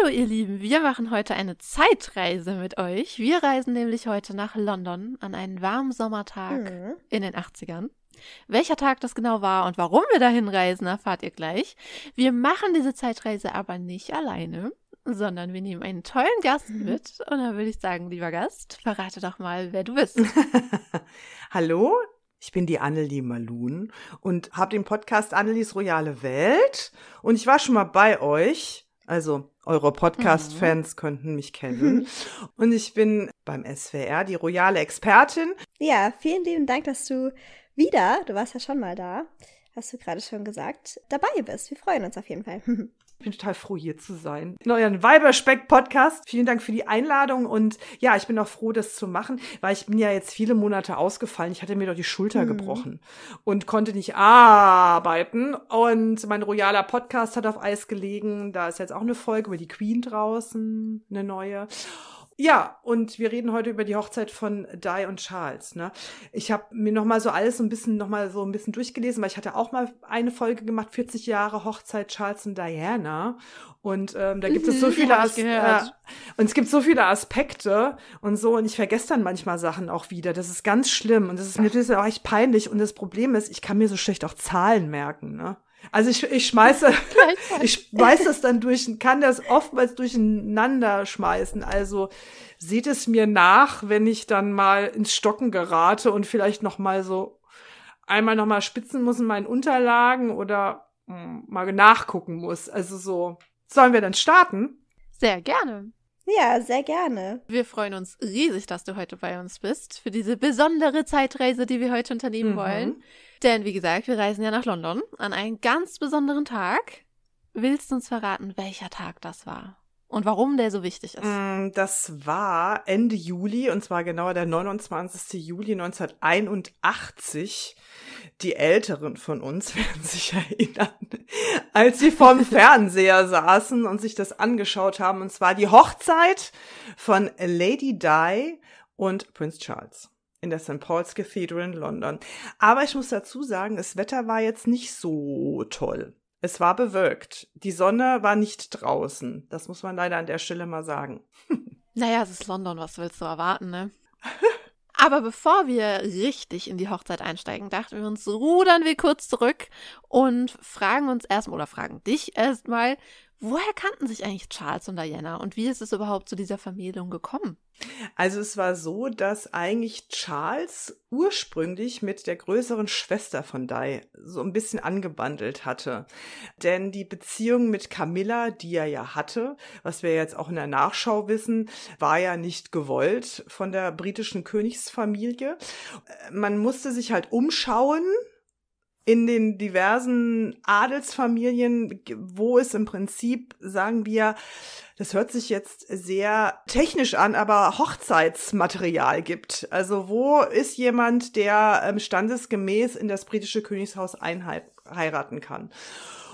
Hallo ihr Lieben, wir machen heute eine Zeitreise mit euch. Wir reisen nämlich heute nach London an einen warmen Sommertag mhm. in den 80ern. Welcher Tag das genau war und warum wir dahin reisen, erfahrt ihr gleich. Wir machen diese Zeitreise aber nicht alleine, sondern wir nehmen einen tollen Gast mhm. mit. Und dann würde ich sagen, lieber Gast, verrate doch mal, wer du bist. Hallo, ich bin die Annelie Malun und habe den Podcast Annelies Royale Welt. Und ich war schon mal bei euch. Also eure Podcast-Fans mhm. könnten mich kennen. Und ich bin beim SWR die royale Expertin. Ja, vielen lieben Dank, dass du wieder, du warst ja schon mal da, hast du gerade schon gesagt, dabei bist. Wir freuen uns auf jeden Fall. Ich bin total froh, hier zu sein. In euren Weiberspeck-Podcast. Vielen Dank für die Einladung und ja, ich bin auch froh, das zu machen, weil ich bin ja jetzt viele Monate ausgefallen. Ich hatte mir doch die Schulter mhm. gebrochen und konnte nicht arbeiten. Und mein royaler Podcast hat auf Eis gelegen. Da ist jetzt auch eine Folge über die Queen draußen, eine neue. Ja, und wir reden heute über die Hochzeit von Di und Charles. Ne? Ich habe mir nochmal so alles so ein bisschen nochmal so ein bisschen durchgelesen, weil ich hatte auch mal eine Folge gemacht, 40 Jahre Hochzeit Charles und Diana. Und ähm, da gibt es so mhm, viele äh, und es gibt so viele Aspekte und so, und ich vergesse dann manchmal Sachen auch wieder. Das ist ganz schlimm und das ist mir das auch echt peinlich. Und das Problem ist, ich kann mir so schlecht auch Zahlen merken. Ne? Also ich, ich schmeiße, ich schmeiße das dann durch, kann das oftmals durcheinander schmeißen. Also sieht es mir nach, wenn ich dann mal ins Stocken gerate und vielleicht noch mal so einmal noch mal spitzen muss in meinen Unterlagen oder hm, mal nachgucken muss. Also so, sollen wir dann starten? Sehr gerne. Ja, sehr gerne. Wir freuen uns riesig, dass du heute bei uns bist für diese besondere Zeitreise, die wir heute unternehmen mhm. wollen. Denn wie gesagt, wir reisen ja nach London an einen ganz besonderen Tag. Willst du uns verraten, welcher Tag das war? Und warum der so wichtig ist? Mm, das war Ende Juli, und zwar genauer der 29. Juli 1981. Die Älteren von uns werden sich erinnern, als sie vorm Fernseher saßen und sich das angeschaut haben, und zwar die Hochzeit von Lady Di und Prince Charles in der St. Paul's Cathedral in London. Aber ich muss dazu sagen, das Wetter war jetzt nicht so toll. Es war bewölkt. Die Sonne war nicht draußen. Das muss man leider an der Stelle mal sagen. naja, es ist London, was willst du erwarten, ne? Aber bevor wir richtig in die Hochzeit einsteigen, dachten wir uns, rudern wir kurz zurück und fragen uns erstmal oder fragen dich erstmal, Woher kannten sich eigentlich Charles und Diana und wie ist es überhaupt zu dieser Vermählung gekommen? Also es war so, dass eigentlich Charles ursprünglich mit der größeren Schwester von Di so ein bisschen angebandelt hatte. Denn die Beziehung mit Camilla, die er ja hatte, was wir jetzt auch in der Nachschau wissen, war ja nicht gewollt von der britischen Königsfamilie. Äh, man musste sich halt umschauen, in den diversen Adelsfamilien, wo es im Prinzip, sagen wir, das hört sich jetzt sehr technisch an, aber Hochzeitsmaterial gibt. Also wo ist jemand, der ähm, standesgemäß in das britische Königshaus einheiraten kann?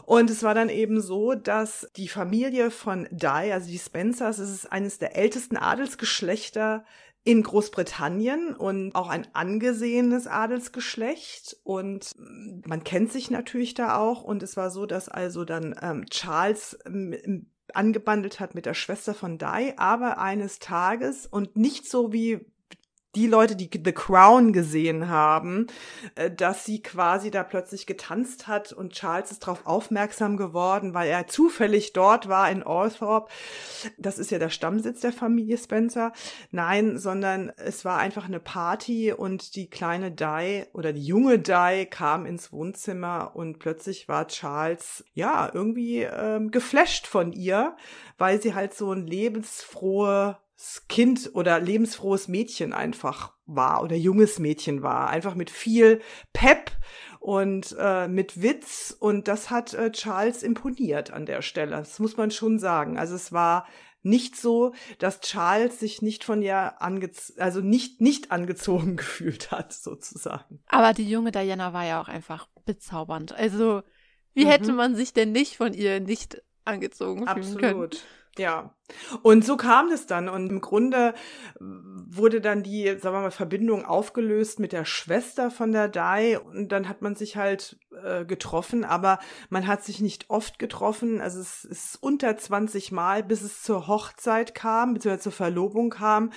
Und es war dann eben so, dass die Familie von Di, also die Spencers, es ist eines der ältesten Adelsgeschlechter in Großbritannien und auch ein angesehenes Adelsgeschlecht und mm, man kennt sich natürlich da auch und es war so, dass also dann ähm, Charles ähm, angebandelt hat mit der Schwester von Di, aber eines Tages und nicht so wie die Leute, die The Crown gesehen haben, äh, dass sie quasi da plötzlich getanzt hat und Charles ist darauf aufmerksam geworden, weil er zufällig dort war in Althorpe. Das ist ja der Stammsitz der Familie Spencer. Nein, sondern es war einfach eine Party und die kleine Di oder die junge Di kam ins Wohnzimmer und plötzlich war Charles ja irgendwie ähm, geflasht von ihr, weil sie halt so ein lebensfrohe Kind oder lebensfrohes Mädchen einfach war oder junges Mädchen war. Einfach mit viel Pep und äh, mit Witz. Und das hat äh, Charles imponiert an der Stelle. Das muss man schon sagen. Also es war nicht so, dass Charles sich nicht von ihr angezogen, also nicht nicht angezogen gefühlt hat sozusagen. Aber die junge Diana war ja auch einfach bezaubernd. Also wie mhm. hätte man sich denn nicht von ihr nicht angezogen fühlen Absolut. können? Absolut. Ja. Und so kam das dann. Und im Grunde äh, wurde dann die, sagen wir mal, Verbindung aufgelöst mit der Schwester von der Dai. Und dann hat man sich halt äh, getroffen, aber man hat sich nicht oft getroffen. Also es, es ist unter 20 Mal, bis es zur Hochzeit kam, beziehungsweise zur Verlobung kam.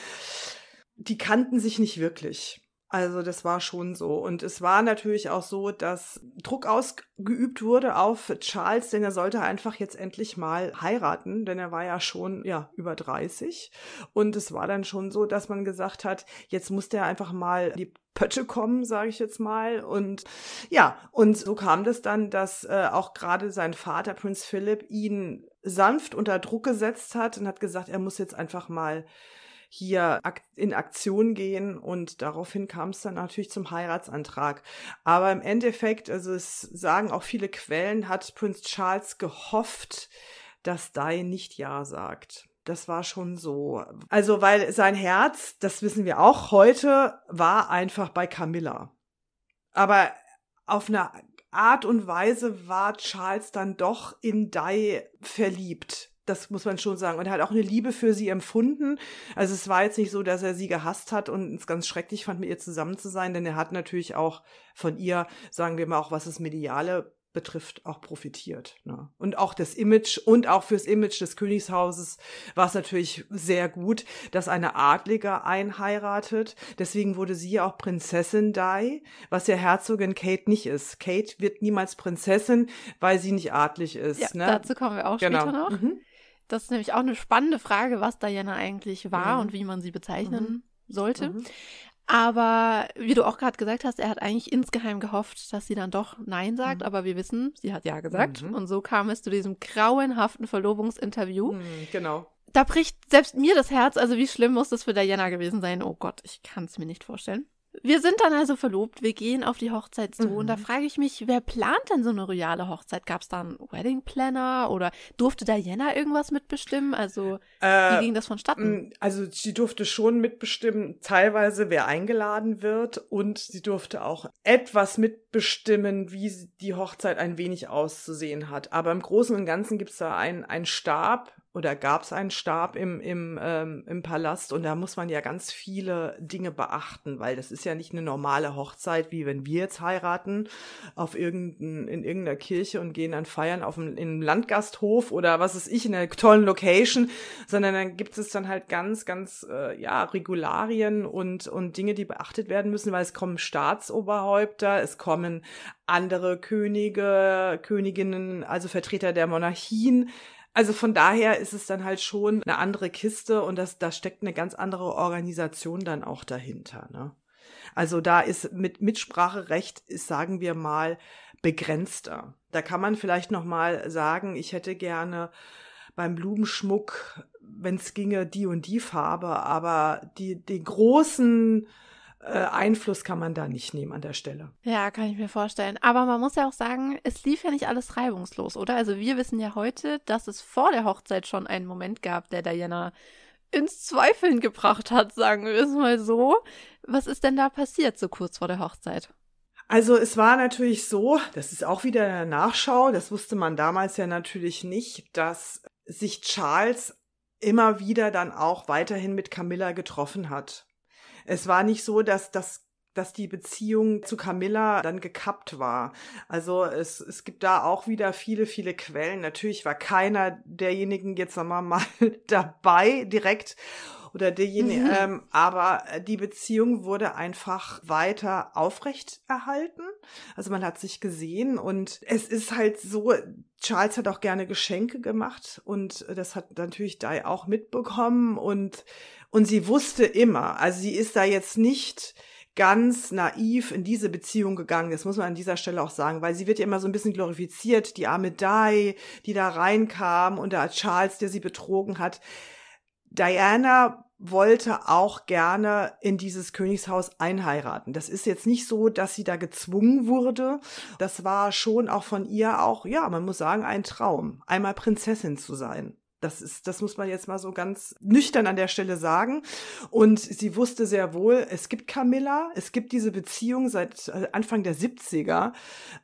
Die kannten sich nicht wirklich. Also das war schon so. Und es war natürlich auch so, dass Druck ausgeübt wurde auf Charles, denn er sollte einfach jetzt endlich mal heiraten, denn er war ja schon ja, über 30. Und es war dann schon so, dass man gesagt hat, jetzt muss der einfach mal die Pötte kommen, sage ich jetzt mal. Und ja, und so kam das dann, dass äh, auch gerade sein Vater, Prinz Philipp, ihn sanft unter Druck gesetzt hat und hat gesagt, er muss jetzt einfach mal hier in Aktion gehen und daraufhin kam es dann natürlich zum Heiratsantrag. Aber im Endeffekt, also es sagen auch viele Quellen, hat Prinz Charles gehofft, dass Dai nicht Ja sagt. Das war schon so. Also, weil sein Herz, das wissen wir auch heute, war einfach bei Camilla. Aber auf eine Art und Weise war Charles dann doch in Dai verliebt das muss man schon sagen. Und er hat auch eine Liebe für sie empfunden. Also es war jetzt nicht so, dass er sie gehasst hat und es ganz schrecklich fand, mit ihr zusammen zu sein, denn er hat natürlich auch von ihr, sagen wir mal, auch was das Mediale betrifft, auch profitiert. Ne? Und auch das Image und auch fürs Image des Königshauses war es natürlich sehr gut, dass eine Adlige einheiratet. Deswegen wurde sie ja auch Prinzessin Dai, was ja Herzogin Kate nicht ist. Kate wird niemals Prinzessin, weil sie nicht adlig ist. Ja, ne? Dazu kommen wir auch genau. später noch. Mhm. Das ist nämlich auch eine spannende Frage, was Diana eigentlich war mhm. und wie man sie bezeichnen mhm. sollte. Mhm. Aber wie du auch gerade gesagt hast, er hat eigentlich insgeheim gehofft, dass sie dann doch Nein sagt, mhm. aber wir wissen, sie hat Ja gesagt. Mhm. Und so kam es zu diesem grauenhaften Verlobungsinterview. Mhm, genau. Da bricht selbst mir das Herz, also wie schlimm muss das für Diana gewesen sein? Oh Gott, ich kann es mir nicht vorstellen. Wir sind dann also verlobt, wir gehen auf die Hochzeit zu mhm. und da mhm. frage ich mich, wer plant denn so eine royale Hochzeit? Gab es da einen Wedding Planner oder durfte Diana irgendwas mitbestimmen? Also äh, wie ging das vonstatten? Also sie durfte schon mitbestimmen, teilweise wer eingeladen wird und sie durfte auch etwas mitbestimmen, wie die Hochzeit ein wenig auszusehen hat. Aber im Großen und Ganzen gibt es da einen, einen Stab, oder gab es einen Stab im, im, ähm, im Palast und da muss man ja ganz viele Dinge beachten, weil das ist ja nicht eine normale Hochzeit, wie wenn wir jetzt heiraten auf irgendein, in irgendeiner Kirche und gehen dann feiern auf einem, in einem Landgasthof oder was ist ich, in einer tollen Location, sondern dann gibt es dann halt ganz, ganz äh, ja, Regularien und, und Dinge, die beachtet werden müssen, weil es kommen Staatsoberhäupter, es kommen andere Könige, Königinnen, also Vertreter der Monarchien also von daher ist es dann halt schon eine andere Kiste und das, da steckt eine ganz andere Organisation dann auch dahinter. Ne? Also da ist mit Mitspracherecht ist, sagen wir mal, begrenzter. Da kann man vielleicht nochmal sagen, ich hätte gerne beim Blumenschmuck, wenn es ginge, die und die Farbe, aber die, die großen äh, Einfluss kann man da nicht nehmen an der Stelle. Ja, kann ich mir vorstellen. Aber man muss ja auch sagen, es lief ja nicht alles reibungslos, oder? Also wir wissen ja heute, dass es vor der Hochzeit schon einen Moment gab, der Diana ins Zweifeln gebracht hat, sagen wir es mal so. Was ist denn da passiert so kurz vor der Hochzeit? Also es war natürlich so, das ist auch wieder eine Nachschau, das wusste man damals ja natürlich nicht, dass sich Charles immer wieder dann auch weiterhin mit Camilla getroffen hat es war nicht so, dass das dass die Beziehung zu Camilla dann gekappt war. Also es, es gibt da auch wieder viele, viele Quellen. Natürlich war keiner derjenigen jetzt nochmal mal dabei direkt oder derjenige. Mhm. Ähm, aber äh, die Beziehung wurde einfach weiter aufrecht erhalten. Also man hat sich gesehen und es ist halt so, Charles hat auch gerne Geschenke gemacht und das hat natürlich Dai auch mitbekommen und, und sie wusste immer, also sie ist da jetzt nicht, ganz naiv in diese Beziehung gegangen. Das muss man an dieser Stelle auch sagen, weil sie wird ja immer so ein bisschen glorifiziert, die arme Dai, die da reinkam und da Charles, der sie betrogen hat. Diana wollte auch gerne in dieses Königshaus einheiraten. Das ist jetzt nicht so, dass sie da gezwungen wurde. Das war schon auch von ihr auch, ja, man muss sagen, ein Traum, einmal Prinzessin zu sein. Das ist, das muss man jetzt mal so ganz nüchtern an der Stelle sagen. Und sie wusste sehr wohl, es gibt Camilla, es gibt diese Beziehung seit äh, Anfang der 70er,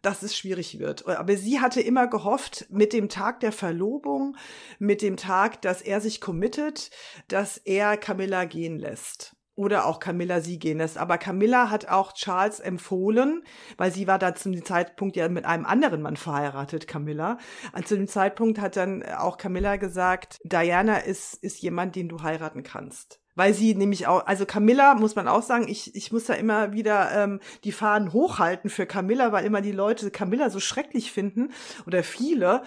dass es schwierig wird. Aber sie hatte immer gehofft, mit dem Tag der Verlobung, mit dem Tag, dass er sich committet, dass er Camilla gehen lässt oder auch Camilla Siegenes. Aber Camilla hat auch Charles empfohlen, weil sie war da zum Zeitpunkt ja mit einem anderen Mann verheiratet, Camilla. Und äh, zu dem Zeitpunkt hat dann auch Camilla gesagt, Diana ist, ist jemand, den du heiraten kannst weil sie nämlich auch, also Camilla muss man auch sagen, ich, ich muss da immer wieder ähm, die Fahnen hochhalten für Camilla, weil immer die Leute Camilla so schrecklich finden oder viele,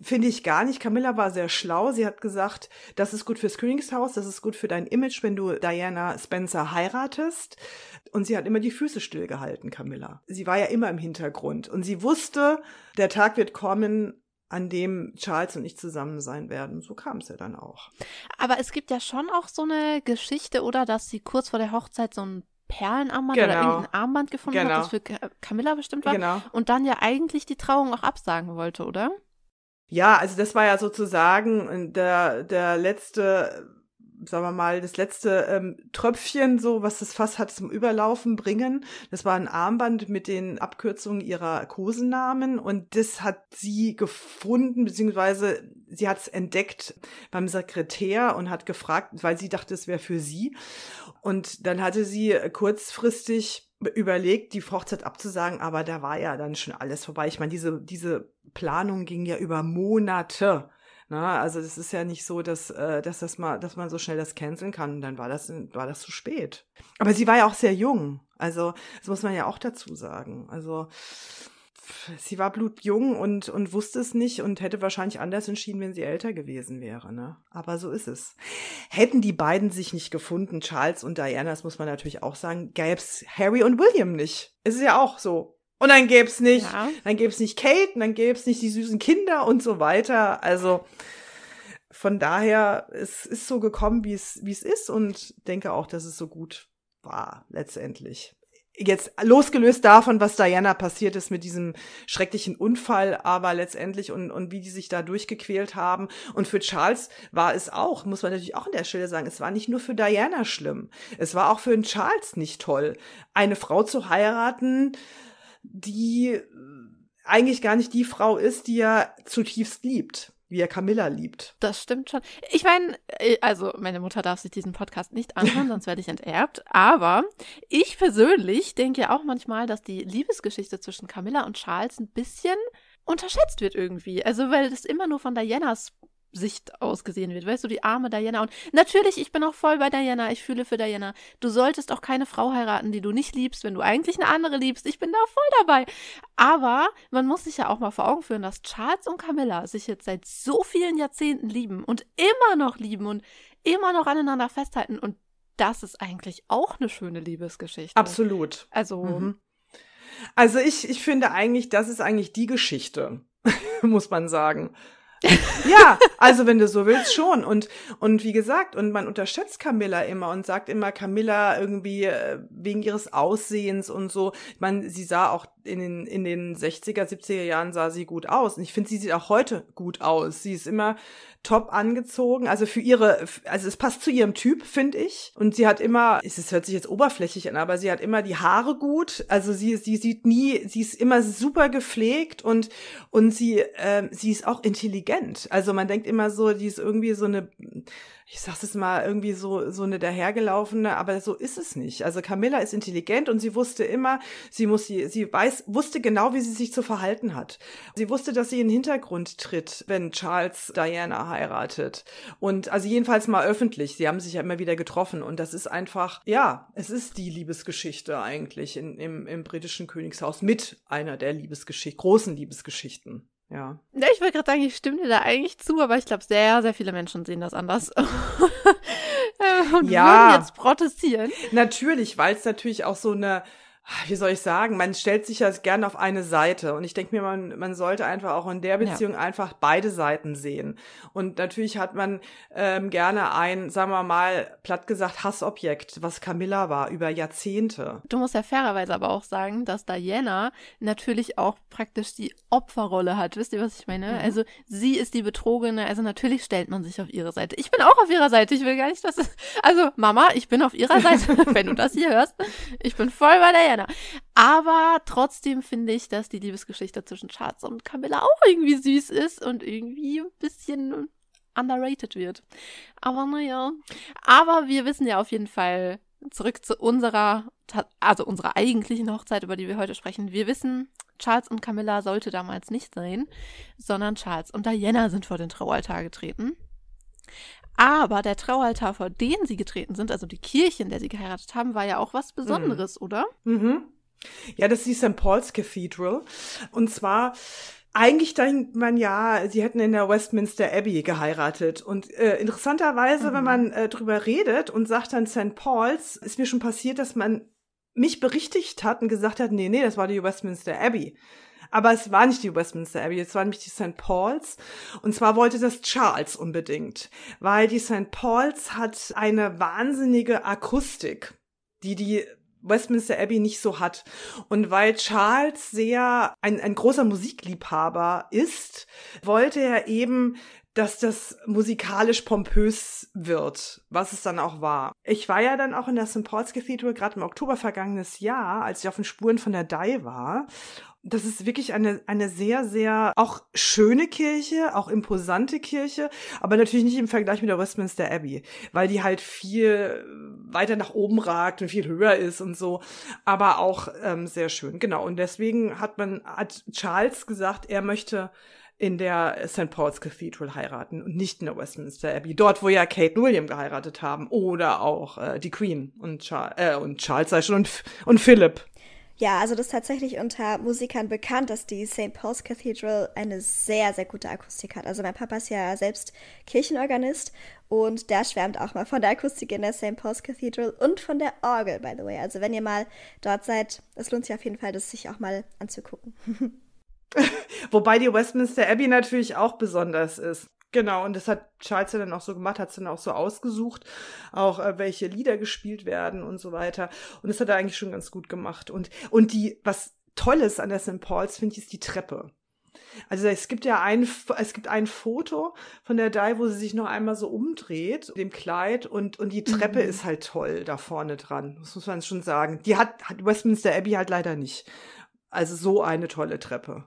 finde ich gar nicht. Camilla war sehr schlau, sie hat gesagt, das ist gut fürs Königshaus, das ist gut für dein Image, wenn du Diana Spencer heiratest. Und sie hat immer die Füße stillgehalten, Camilla. Sie war ja immer im Hintergrund und sie wusste, der Tag wird kommen, an dem Charles und ich zusammen sein werden. So kam es ja dann auch. Aber es gibt ja schon auch so eine Geschichte, oder, dass sie kurz vor der Hochzeit so ein Perlenarmband genau. oder irgendein Armband gefunden genau. hat, das genau. für Camilla bestimmt war. Genau. Und dann ja eigentlich die Trauung auch absagen wollte, oder? Ja, also das war ja sozusagen äh, der, der letzte sagen wir mal, das letzte ähm, Tröpfchen, so was das Fass hat zum Überlaufen bringen. Das war ein Armband mit den Abkürzungen ihrer Kosennamen und das hat sie gefunden, beziehungsweise sie hat es entdeckt beim Sekretär und hat gefragt, weil sie dachte, es wäre für sie. Und dann hatte sie kurzfristig überlegt, die Hochzeit abzusagen, aber da war ja dann schon alles vorbei. Ich meine, diese, diese Planung ging ja über Monate. Na, ne? also das ist ja nicht so, dass, äh, dass, das mal, dass man so schnell das canceln kann. Und dann war das, war das zu spät. Aber sie war ja auch sehr jung. Also das muss man ja auch dazu sagen. Also sie war blutjung und, und wusste es nicht und hätte wahrscheinlich anders entschieden, wenn sie älter gewesen wäre. Ne? Aber so ist es. Hätten die beiden sich nicht gefunden, Charles und Diana, das muss man natürlich auch sagen, gäbe es Harry und William nicht. Ist ja auch so. Und dann gäbe es nicht, ja. dann gäbe nicht Kate, und dann gäbe es nicht die süßen Kinder und so weiter. Also von daher, es ist so gekommen, wie es, wie es ist und denke auch, dass es so gut war, letztendlich. Jetzt losgelöst davon, was Diana passiert ist mit diesem schrecklichen Unfall, aber letztendlich und, und wie die sich da durchgequält haben. Und für Charles war es auch, muss man natürlich auch in der Stelle sagen, es war nicht nur für Diana schlimm. Es war auch für den Charles nicht toll, eine Frau zu heiraten, die äh, eigentlich gar nicht die Frau ist, die er zutiefst liebt, wie er Camilla liebt. Das stimmt schon. Ich meine, äh, also meine Mutter darf sich diesen Podcast nicht anhören, sonst werde ich enterbt. Aber ich persönlich denke ja auch manchmal, dass die Liebesgeschichte zwischen Camilla und Charles ein bisschen unterschätzt wird irgendwie. Also, weil das immer nur von Dianas Sicht ausgesehen wird. Weißt du, die arme Diana. Und natürlich, ich bin auch voll bei Diana. Ich fühle für Diana. Du solltest auch keine Frau heiraten, die du nicht liebst, wenn du eigentlich eine andere liebst. Ich bin da voll dabei. Aber man muss sich ja auch mal vor Augen führen, dass Charles und Camilla sich jetzt seit so vielen Jahrzehnten lieben und immer noch lieben und immer noch aneinander festhalten. Und das ist eigentlich auch eine schöne Liebesgeschichte. Absolut. Also. Mhm. Also ich, ich finde eigentlich, das ist eigentlich die Geschichte, muss man sagen ja, also wenn du so willst, schon. Und, und wie gesagt, und man unterschätzt Camilla immer und sagt immer Camilla irgendwie äh, wegen ihres Aussehens und so. Man, sie sah auch in den, in den 60er, 70er Jahren sah sie gut aus. Und ich finde, sie sieht auch heute gut aus. Sie ist immer top angezogen. Also für ihre, also es passt zu ihrem Typ, finde ich. Und sie hat immer, es hört sich jetzt oberflächlich an, aber sie hat immer die Haare gut. Also sie, sie sieht nie, sie ist immer super gepflegt und, und sie, äh, sie ist auch intelligent. Also man denkt immer so, die ist irgendwie so eine, ich sag's jetzt mal, irgendwie so, so eine dahergelaufene, aber so ist es nicht. Also Camilla ist intelligent und sie wusste immer, sie muss, sie, sie weiß, wusste genau, wie sie sich zu verhalten hat. Sie wusste, dass sie in den Hintergrund tritt, wenn Charles Diana heiratet. Und also jedenfalls mal öffentlich. Sie haben sich ja immer wieder getroffen und das ist einfach, ja, es ist die Liebesgeschichte eigentlich in, im, im britischen Königshaus mit einer der Liebesgeschichten, großen Liebesgeschichten ja. ich würde gerade sagen, ich stimme dir da eigentlich zu, aber ich glaube, sehr, sehr viele Menschen sehen das anders. Äh, und ja. würden jetzt protestieren. Natürlich, weil es natürlich auch so eine Ah, wie soll ich sagen, man stellt sich ja gerne auf eine Seite. Und ich denke mir, man, man sollte einfach auch in der Beziehung ja. einfach beide Seiten sehen. Und natürlich hat man ähm, gerne ein, sagen wir mal, platt gesagt, Hassobjekt, was Camilla war über Jahrzehnte. Du musst ja fairerweise aber auch sagen, dass Diana natürlich auch praktisch die Opferrolle hat. Wisst ihr, was ich meine? Mhm. Also sie ist die Betrogene. Also natürlich stellt man sich auf ihre Seite. Ich bin auch auf ihrer Seite. Ich will gar nicht, dass... Also Mama, ich bin auf ihrer Seite, wenn du das hier hörst. Ich bin voll bei Diana. Diana. Aber trotzdem finde ich, dass die Liebesgeschichte zwischen Charles und Camilla auch irgendwie süß ist und irgendwie ein bisschen underrated wird. Aber naja. Aber wir wissen ja auf jeden Fall, zurück zu unserer, also unserer eigentlichen Hochzeit, über die wir heute sprechen. Wir wissen, Charles und Camilla sollte damals nicht sein, sondern Charles und Diana sind vor den Traualtar getreten. Aber der Traualtar, vor den sie getreten sind, also die Kirche, in der sie geheiratet haben, war ja auch was mhm. Besonderes, mhm. oder? Mhm. Ja, das ist die St. Paul's Cathedral. Und zwar eigentlich denkt man ja, sie hätten in der Westminster Abbey geheiratet. Und äh, interessanterweise, mhm. wenn man äh, drüber redet und sagt dann St. Paul's, ist mir schon passiert, dass man mich berichtigt hat und gesagt hat, nee, nee, das war die Westminster Abbey. Aber es war nicht die Westminster Abbey, es war nämlich die St. Paul's. Und zwar wollte das Charles unbedingt, weil die St. Paul's hat eine wahnsinnige Akustik, die die Westminster Abbey nicht so hat. Und weil Charles sehr ein, ein großer Musikliebhaber ist, wollte er eben dass das musikalisch pompös wird, was es dann auch war. Ich war ja dann auch in der St. Paul's Cathedral gerade im Oktober vergangenes Jahr, als ich auf den Spuren von der Dai war das ist wirklich eine, eine sehr, sehr auch schöne Kirche, auch imposante Kirche, aber natürlich nicht im Vergleich mit der Westminster Abbey, weil die halt viel weiter nach oben ragt und viel höher ist und so, aber auch ähm, sehr schön. Genau, und deswegen hat man, hat Charles gesagt, er möchte in der St. Paul's Cathedral heiraten und nicht in der Westminster Abbey, dort wo ja Kate und William geheiratet haben oder auch äh, die Queen und, Char äh, und Charles sei schon und, F und Philip ja, also das ist tatsächlich unter Musikern bekannt, dass die St. Paul's Cathedral eine sehr, sehr gute Akustik hat. Also mein Papa ist ja selbst Kirchenorganist und der schwärmt auch mal von der Akustik in der St. Paul's Cathedral und von der Orgel, by the way. Also wenn ihr mal dort seid, es lohnt sich auf jeden Fall, das sich auch mal anzugucken. Wobei die Westminster Abbey natürlich auch besonders ist. Genau, und das hat Charles ja dann auch so gemacht, hat es dann auch so ausgesucht, auch äh, welche Lieder gespielt werden und so weiter. Und das hat er eigentlich schon ganz gut gemacht. Und, und die, was Tolles an der St. Paul's, finde ich, ist die Treppe. Also es gibt ja ein, es gibt ein Foto von der Dai, wo sie sich noch einmal so umdreht, dem Kleid, und, und die Treppe mhm. ist halt toll da vorne dran. Das muss man schon sagen. Die hat, hat Westminster Abbey halt leider nicht. Also so eine tolle Treppe.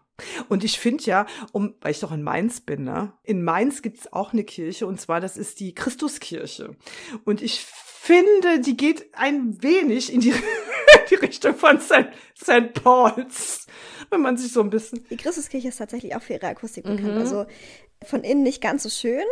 Und ich finde ja, um, weil ich doch in Mainz bin, ne? In Mainz gibt es auch eine Kirche und zwar das ist die Christuskirche. Und ich finde, die geht ein wenig in die, die Richtung von St. St. Paul's, wenn man sich so ein bisschen. Die Christuskirche ist tatsächlich auch für ihre Akustik mhm. bekannt. Also von innen nicht ganz so schön,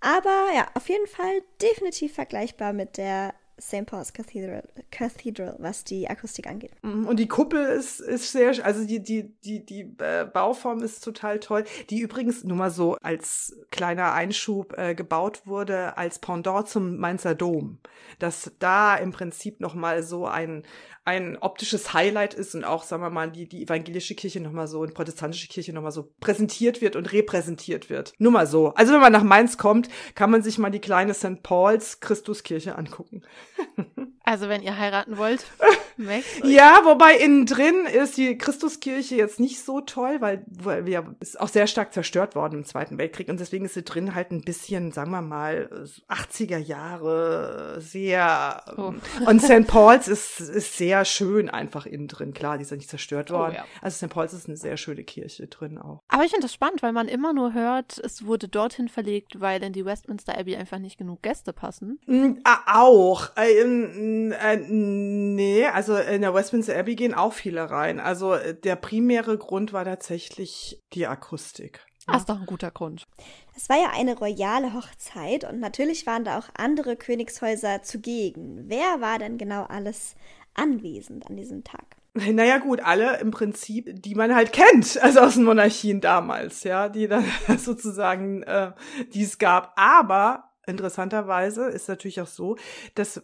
aber ja, auf jeden Fall definitiv vergleichbar mit der St. Paul's Cathedral, Cathedral, was die Akustik angeht. Mm, und die Kuppel ist, ist sehr, also die, die, die, die äh, Bauform ist total toll, die übrigens nur mal so als kleiner Einschub äh, gebaut wurde als Pendant zum Mainzer Dom. Dass da im Prinzip nochmal so ein, ein optisches Highlight ist und auch, sagen wir mal, die, die evangelische Kirche nochmal so und protestantische Kirche nochmal so präsentiert wird und repräsentiert wird. Nur mal so. Also wenn man nach Mainz kommt, kann man sich mal die kleine St. Paul's Christuskirche angucken. Also wenn ihr heiraten wollt, Ja, wobei innen drin ist die Christuskirche jetzt nicht so toll, weil, weil wir ist auch sehr stark zerstört worden im Zweiten Weltkrieg und deswegen ist sie drin halt ein bisschen, sagen wir mal, 80er Jahre sehr. Oh. Und St. Paul's ist, ist sehr sehr schön einfach innen drin. Klar, die ist ja nicht zerstört oh, worden. Oh, ja. Also St. Paul's ist eine sehr schöne Kirche drin auch. Aber ich finde das spannend, weil man immer nur hört, es wurde dorthin verlegt, weil in die Westminster Abbey einfach nicht genug Gäste passen. Mhm, auch. Äh, ähm, äh, nee, also in der Westminster Abbey gehen auch viele rein. Also äh, der primäre Grund war tatsächlich die Akustik. Ne? Das ist doch ein guter Grund. Es war ja eine royale Hochzeit und natürlich waren da auch andere Königshäuser zugegen. Wer war denn genau alles anwesend an diesem Tag. Naja, gut, alle im Prinzip, die man halt kennt, also aus den Monarchien damals, ja, die dann sozusagen, äh, die es gab. Aber interessanterweise ist natürlich auch so, dass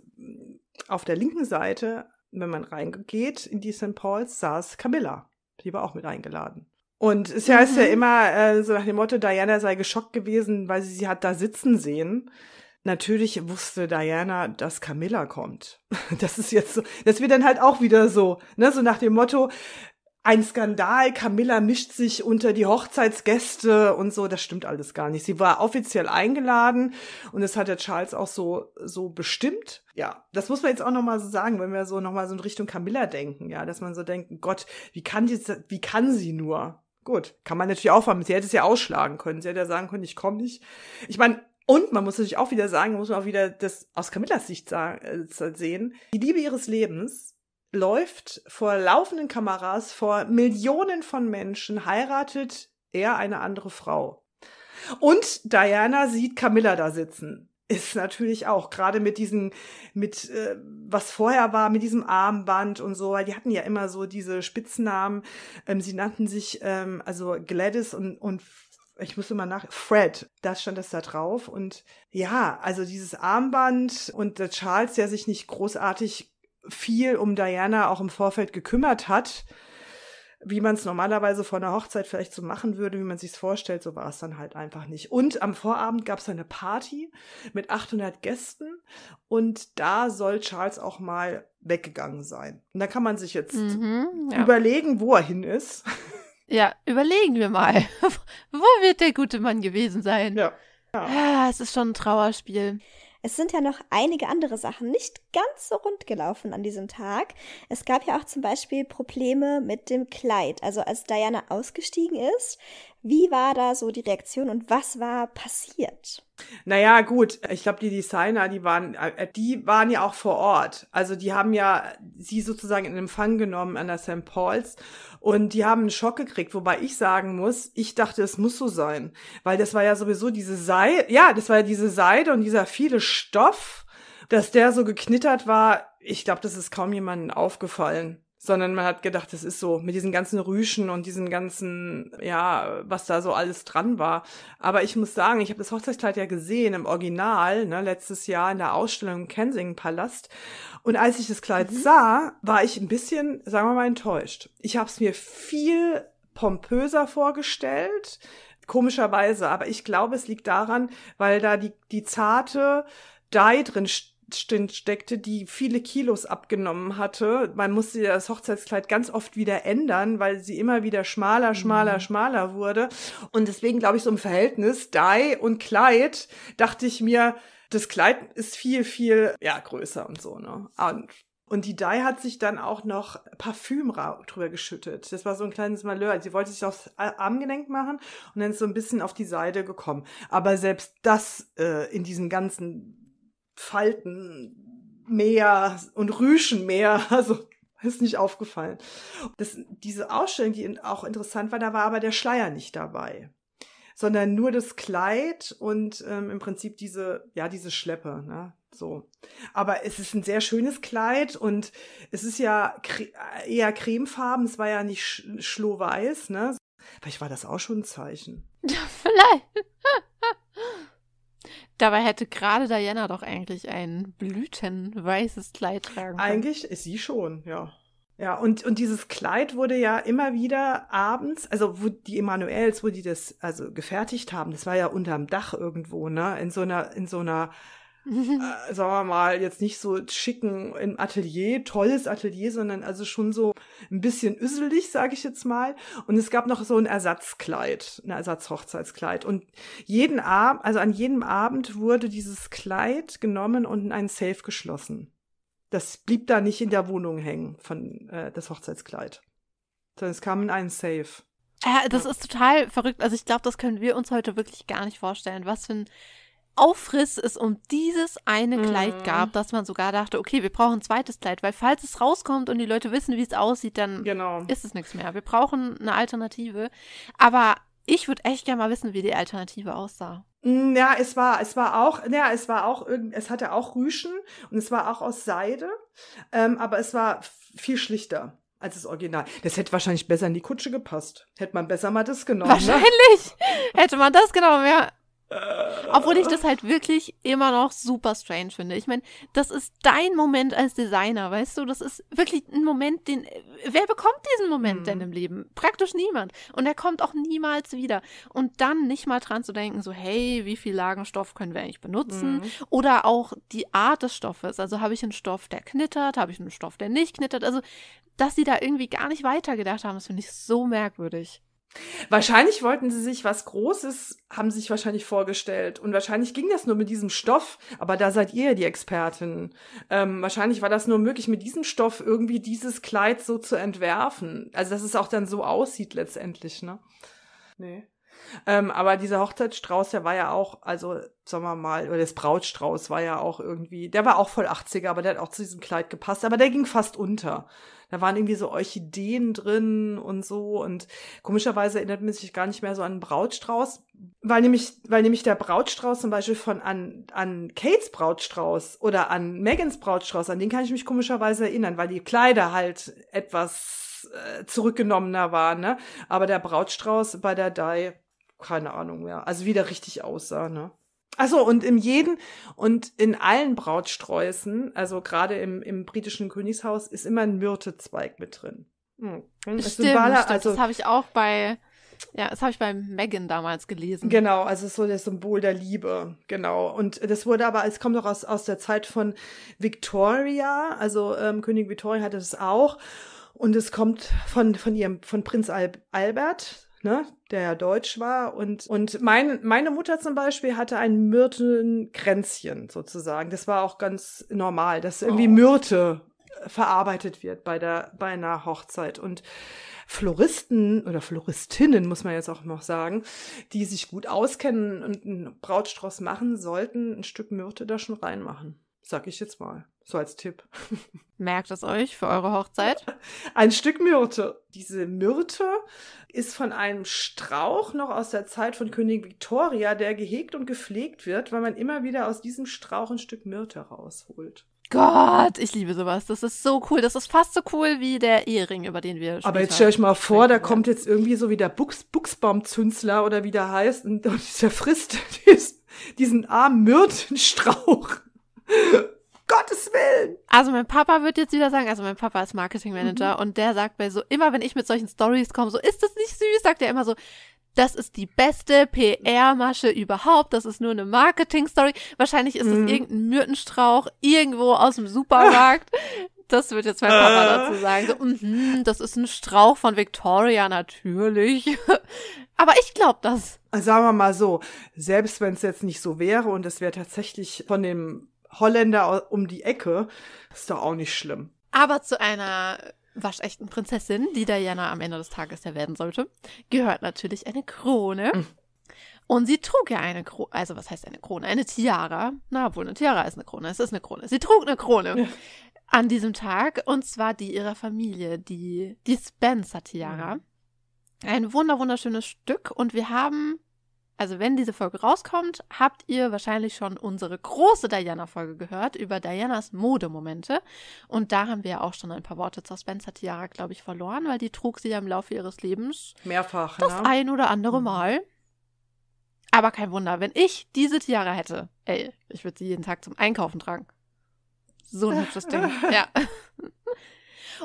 auf der linken Seite, wenn man reingeht in die St. Paul's, saß Camilla. Die war auch mit eingeladen. Und es heißt mhm. ja immer äh, so nach dem Motto, Diana sei geschockt gewesen, weil sie sie hat da sitzen sehen natürlich wusste Diana, dass Camilla kommt. Das ist jetzt so, das wird dann halt auch wieder so, ne, so nach dem Motto, ein Skandal, Camilla mischt sich unter die Hochzeitsgäste und so, das stimmt alles gar nicht. Sie war offiziell eingeladen und das hat der Charles auch so, so bestimmt. Ja, das muss man jetzt auch nochmal so sagen, wenn wir so nochmal so in Richtung Camilla denken, ja, dass man so denkt, Gott, wie kann die, wie kann sie nur? Gut, kann man natürlich auch haben. Sie hätte es ja ausschlagen können. Sie hätte ja sagen können, ich komme nicht. Ich meine, und man muss natürlich auch wieder sagen, muss man auch wieder das aus Camillas Sicht äh, sehen. Die Liebe ihres Lebens läuft vor laufenden Kameras, vor Millionen von Menschen, heiratet er eine andere Frau. Und Diana sieht Camilla da sitzen. Ist natürlich auch, gerade mit diesem, mit äh, was vorher war, mit diesem Armband und so, weil die hatten ja immer so diese Spitznamen. Ähm, sie nannten sich ähm, also Gladys und, und ich muss immer nach, Fred, da stand das da drauf. Und ja, also dieses Armband und der Charles, der sich nicht großartig viel um Diana auch im Vorfeld gekümmert hat, wie man es normalerweise vor einer Hochzeit vielleicht so machen würde, wie man sich's vorstellt, so war es dann halt einfach nicht. Und am Vorabend gab es eine Party mit 800 Gästen und da soll Charles auch mal weggegangen sein. Und da kann man sich jetzt mhm, ja. überlegen, wo er hin ist. Ja, überlegen wir mal. Wo wird der gute Mann gewesen sein? Ja. ja. Es ist schon ein Trauerspiel. Es sind ja noch einige andere Sachen nicht ganz so rund gelaufen an diesem Tag. Es gab ja auch zum Beispiel Probleme mit dem Kleid. Also als Diana ausgestiegen ist, wie war da so die Reaktion und was war passiert? Naja, gut, ich glaube, die Designer, die waren, äh, die waren ja auch vor Ort. Also die haben ja sie sozusagen in Empfang genommen an der St. Paul's und die haben einen Schock gekriegt, wobei ich sagen muss, ich dachte, es muss so sein. Weil das war ja sowieso diese Seide, ja, das war ja diese Seide und dieser viele Stoff, dass der so geknittert war, ich glaube, das ist kaum jemandem aufgefallen sondern man hat gedacht, das ist so mit diesen ganzen Rüschen und diesen ganzen, ja, was da so alles dran war. Aber ich muss sagen, ich habe das Hochzeitskleid ja gesehen im Original, ne, letztes Jahr in der Ausstellung im Kensington Palast. Und als ich das Kleid mhm. sah, war ich ein bisschen, sagen wir mal, enttäuscht. Ich habe es mir viel pompöser vorgestellt, komischerweise. Aber ich glaube, es liegt daran, weil da die, die zarte Dye drin steht drin steckte, die viele Kilos abgenommen hatte. Man musste das Hochzeitskleid ganz oft wieder ändern, weil sie immer wieder schmaler, schmaler, mhm. schmaler wurde. Und deswegen glaube ich, so im Verhältnis Dye und Kleid dachte ich mir, das Kleid ist viel, viel, ja, größer und so, ne? Und und die Dai hat sich dann auch noch Parfüm drüber geschüttet. Das war so ein kleines Malheur. Sie wollte sich aufs Armgelenk machen und dann ist so ein bisschen auf die Seite gekommen. Aber selbst das äh, in diesem ganzen Falten mehr und Rüschen mehr. also ist nicht aufgefallen. Das, diese Ausstellung, die auch interessant war, da war aber der Schleier nicht dabei, sondern nur das Kleid und ähm, im Prinzip diese, ja, diese Schleppe, ne? So. Aber es ist ein sehr schönes Kleid und es ist ja cre äh, eher cremefarben, es war ja nicht sch schlohweiß, ne? Vielleicht war das auch schon ein Zeichen. vielleicht. Dabei hätte gerade Diana doch eigentlich ein blütenweißes Kleid tragen können. Eigentlich ist sie schon, ja. Ja, und, und dieses Kleid wurde ja immer wieder abends, also wo die Emanuels, wo die das also gefertigt haben, das war ja unterm Dach irgendwo, ne, in so einer, in so einer äh, sagen wir mal, jetzt nicht so schicken im Atelier, tolles Atelier, sondern also schon so ein bisschen üsselig, sage ich jetzt mal. Und es gab noch so ein Ersatzkleid, ein Ersatzhochzeitskleid. Und jeden Abend, also an jedem Abend wurde dieses Kleid genommen und in einen Safe geschlossen. Das blieb da nicht in der Wohnung hängen von äh, das Hochzeitskleid, sondern es kam in einen Safe. Ja, äh, das ja. ist total verrückt. Also ich glaube, das können wir uns heute wirklich gar nicht vorstellen, was für ein Aufriss es um dieses eine Kleid mhm. gab, dass man sogar dachte, okay, wir brauchen ein zweites Kleid, weil falls es rauskommt und die Leute wissen, wie es aussieht, dann genau. ist es nichts mehr. Wir brauchen eine Alternative. Aber ich würde echt gerne mal wissen, wie die Alternative aussah. Mm, ja, es war, es war auch, ja, es war auch, es hatte auch Rüschen und es war auch aus Seide, ähm, aber es war viel schlichter als das Original. Das hätte wahrscheinlich besser in die Kutsche gepasst. Hätte man besser mal das genommen. Ne? Wahrscheinlich ne? hätte man das genommen, ja. Obwohl ich das halt wirklich immer noch super strange finde. Ich meine, das ist dein Moment als Designer, weißt du? Das ist wirklich ein Moment, den. Wer bekommt diesen Moment hm. denn mhm. im Leben? Praktisch niemand. Und er kommt auch niemals wieder. Und dann nicht mal dran zu denken, so, hey, wie viel Lagenstoff können wir eigentlich benutzen? Hm. Oder auch die Art des Stoffes. Also habe ich einen Stoff, der knittert? Habe ich einen Stoff, der nicht knittert? Also, dass sie da irgendwie gar nicht weitergedacht haben, das finde ich so merkwürdig. Wahrscheinlich wollten sie sich was Großes, haben sie sich wahrscheinlich vorgestellt. Und wahrscheinlich ging das nur mit diesem Stoff, aber da seid ihr die Expertin. Ähm, wahrscheinlich war das nur möglich, mit diesem Stoff irgendwie dieses Kleid so zu entwerfen. Also, dass es auch dann so aussieht letztendlich, ne? Nee. Ähm, aber dieser Hochzeitsstrauß, der war ja auch, also sagen wir mal, oder das Brautstrauß war ja auch irgendwie, der war auch voll 80er, aber der hat auch zu diesem Kleid gepasst, aber der ging fast unter da waren irgendwie so Orchideen drin und so. Und komischerweise erinnert man sich gar nicht mehr so an Brautstrauß, weil nämlich, weil nämlich der Brautstrauß zum Beispiel von an, an Kates Brautstrauß oder an Megans Brautstrauß, an den kann ich mich komischerweise erinnern, weil die Kleider halt etwas äh, zurückgenommener waren, ne? Aber der Brautstrauß bei der Dai, keine Ahnung mehr. Also wieder richtig aussah, ne? Achso, und in jeden und in allen Brautsträußen, also gerade im, im britischen Königshaus, ist immer ein Myrtezweig mit drin. Hm. Das Stimmt, Symbaler, stimmt. Also, das habe ich auch bei, ja, das habe ich bei Megan damals gelesen. Genau, also so das Symbol der Liebe, genau. Und das wurde aber, es kommt doch aus, aus der Zeit von Victoria, also ähm, König Victoria hatte das auch. Und es kommt von, von ihrem, von Prinz Albert, ne, der ja deutsch war. Und, und mein, meine Mutter zum Beispiel hatte ein Myrtenkränzchen sozusagen. Das war auch ganz normal, dass irgendwie oh. Myrte verarbeitet wird bei der bei einer Hochzeit und Floristen oder Floristinnen muss man jetzt auch noch sagen, die sich gut auskennen und einen Brautstrauß machen sollten, ein Stück Myrte da schon reinmachen, sag ich jetzt mal. So als Tipp. Merkt es euch für eure Hochzeit? Ein Stück Myrte. Diese Myrte ist von einem Strauch noch aus der Zeit von König Victoria, der gehegt und gepflegt wird, weil man immer wieder aus diesem Strauch ein Stück Myrte rausholt. Gott, ich liebe sowas. Das ist so cool. Das ist fast so cool wie der Ehering, über den wir sprechen. Aber jetzt stell euch mal vor, da kommt jetzt irgendwie so wie der Buchs Buchsbaumzünsler oder wie der heißt und, und der diesen, diesen armen Myrtenstrauch. Gottes Willen. Also mein Papa wird jetzt wieder sagen, also mein Papa ist Marketingmanager mhm. und der sagt mir so, immer wenn ich mit solchen Stories komme, so ist das nicht süß, sagt er immer so, das ist die beste PR-Masche überhaupt. Das ist nur eine Marketing-Story. Wahrscheinlich ist es mhm. irgendein Myrtenstrauch irgendwo aus dem Supermarkt. Das wird jetzt mein Papa äh. dazu sagen. So, mm das ist ein Strauch von Victoria, natürlich. Aber ich glaube das. Sagen wir mal so, selbst wenn es jetzt nicht so wäre und es wäre tatsächlich von dem Holländer um die Ecke. Ist doch auch nicht schlimm. Aber zu einer waschechten Prinzessin, die Diana am Ende des Tages ja werden sollte, gehört natürlich eine Krone. Mhm. Und sie trug ja eine Krone, also was heißt eine Krone? Eine Tiara. Na, obwohl eine Tiara ist eine Krone. Es ist eine Krone. Sie trug eine Krone ja. an diesem Tag und zwar die ihrer Familie, die, die Spencer Tiara. Mhm. Ein wunder wunderschönes Stück und wir haben also wenn diese Folge rauskommt, habt ihr wahrscheinlich schon unsere große Diana-Folge gehört über Dianas Modemomente. Und da haben wir ja auch schon ein paar Worte zur Spencer Tiara, glaube ich, verloren, weil die trug sie ja im Laufe ihres Lebens. Mehrfach. Das ja. Ne? ein oder andere mhm. Mal. Aber kein Wunder, wenn ich diese Tiara hätte, ey, ich würde sie jeden Tag zum Einkaufen tragen. So ein hübsches Ding. Ja.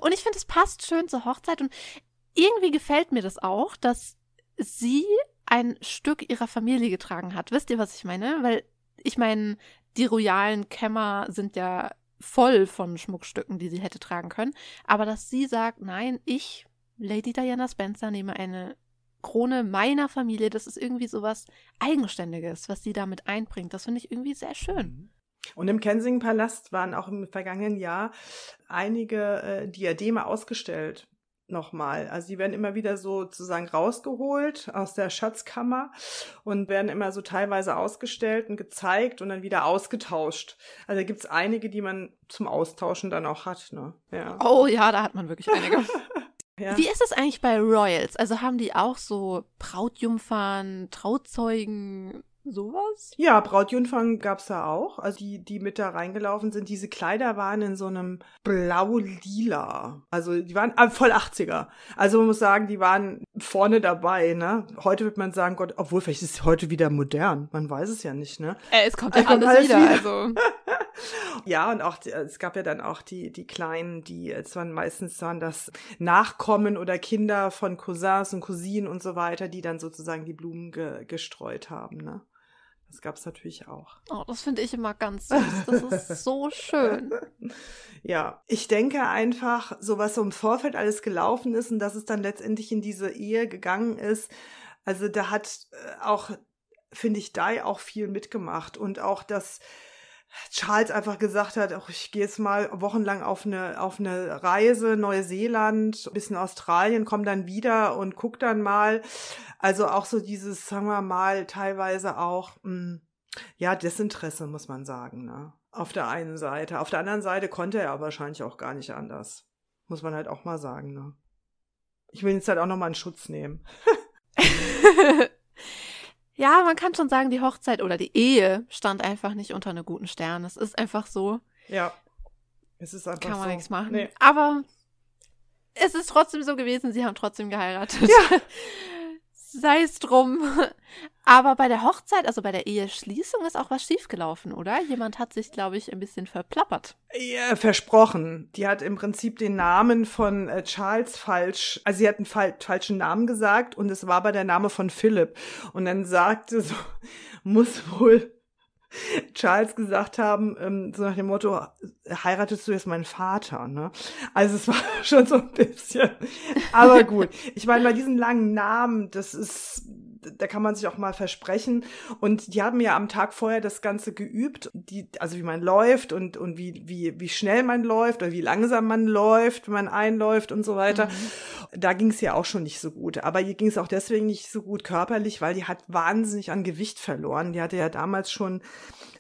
Und ich finde, es passt schön zur Hochzeit und irgendwie gefällt mir das auch, dass sie ein Stück ihrer Familie getragen hat. Wisst ihr, was ich meine? Weil ich meine, die royalen Kämmer sind ja voll von Schmuckstücken, die sie hätte tragen können. Aber dass sie sagt, nein, ich, Lady Diana Spencer, nehme eine Krone meiner Familie, das ist irgendwie so was Eigenständiges, was sie damit einbringt. Das finde ich irgendwie sehr schön. Mhm. Und im Kensington Palast waren auch im vergangenen Jahr einige äh, Diademe ausgestellt nochmal. Also die werden immer wieder sozusagen rausgeholt aus der Schatzkammer und werden immer so teilweise ausgestellt und gezeigt und dann wieder ausgetauscht. Also da gibt es einige, die man zum Austauschen dann auch hat. Ne? Ja. Oh ja, da hat man wirklich einige. ja. Wie ist es eigentlich bei Royals? Also haben die auch so Brautjungfern, Trauzeugen, sowas? Ja, Brautjungfern gab's da auch. Also die, die mit da reingelaufen sind, diese Kleider waren in so einem blau-lila. Also die waren ah, voll 80er. Also man muss sagen, die waren vorne dabei, ne? Heute wird man sagen, Gott, obwohl vielleicht ist es heute wieder modern. Man weiß es ja nicht, ne? Äh, es kommt äh, ja alles, alles, wieder, wieder. also. Ja, und auch, äh, es gab ja dann auch die, die Kleinen, die, äh, es waren meistens waren das Nachkommen oder Kinder von Cousins und Cousinen und so weiter, die dann sozusagen die Blumen ge gestreut haben, ne? Das gab es natürlich auch. Oh, das finde ich immer ganz süß. Das ist so schön. ja, ich denke einfach, so was so im Vorfeld alles gelaufen ist und dass es dann letztendlich in diese Ehe gegangen ist. Also da hat äh, auch, finde ich, Dai auch viel mitgemacht und auch das, Charles einfach gesagt hat, ach, ich gehe jetzt mal wochenlang auf eine, auf eine Reise, Neuseeland, ein bisschen Australien, komm dann wieder und guck dann mal. Also auch so dieses, sagen wir mal, teilweise auch, mh, hm, ja, Desinteresse, muss man sagen, ne? Auf der einen Seite. Auf der anderen Seite konnte er aber wahrscheinlich auch gar nicht anders. Muss man halt auch mal sagen, ne? Ich will jetzt halt auch nochmal einen Schutz nehmen. ja, man kann schon sagen, die Hochzeit oder die Ehe stand einfach nicht unter einem guten Stern. Es ist einfach so. Ja. Es ist einfach so. Kann man so. nichts machen. Nee. Aber es ist trotzdem so gewesen, sie haben trotzdem geheiratet. Ja. Sei es drum. Aber bei der Hochzeit, also bei der Eheschließung, ist auch was schiefgelaufen, oder? Jemand hat sich, glaube ich, ein bisschen verplappert. Ja, versprochen. Die hat im Prinzip den Namen von äh, Charles falsch, also sie hat einen fal falschen Namen gesagt und es war aber der Name von Philipp. Und dann sagte so, muss wohl Charles gesagt haben, ähm, so nach dem Motto, heiratest du jetzt meinen Vater, ne? Also es war schon so ein bisschen. Aber gut. Ich meine, bei diesen langen Namen, das ist, da kann man sich auch mal versprechen. Und die haben ja am Tag vorher das Ganze geübt, die, also wie man läuft und, und wie, wie, wie schnell man läuft oder wie langsam man läuft, wenn man einläuft und so weiter. Mhm. Da ging es ja auch schon nicht so gut. Aber ihr ging es auch deswegen nicht so gut körperlich, weil die hat wahnsinnig an Gewicht verloren. Die hatte ja damals schon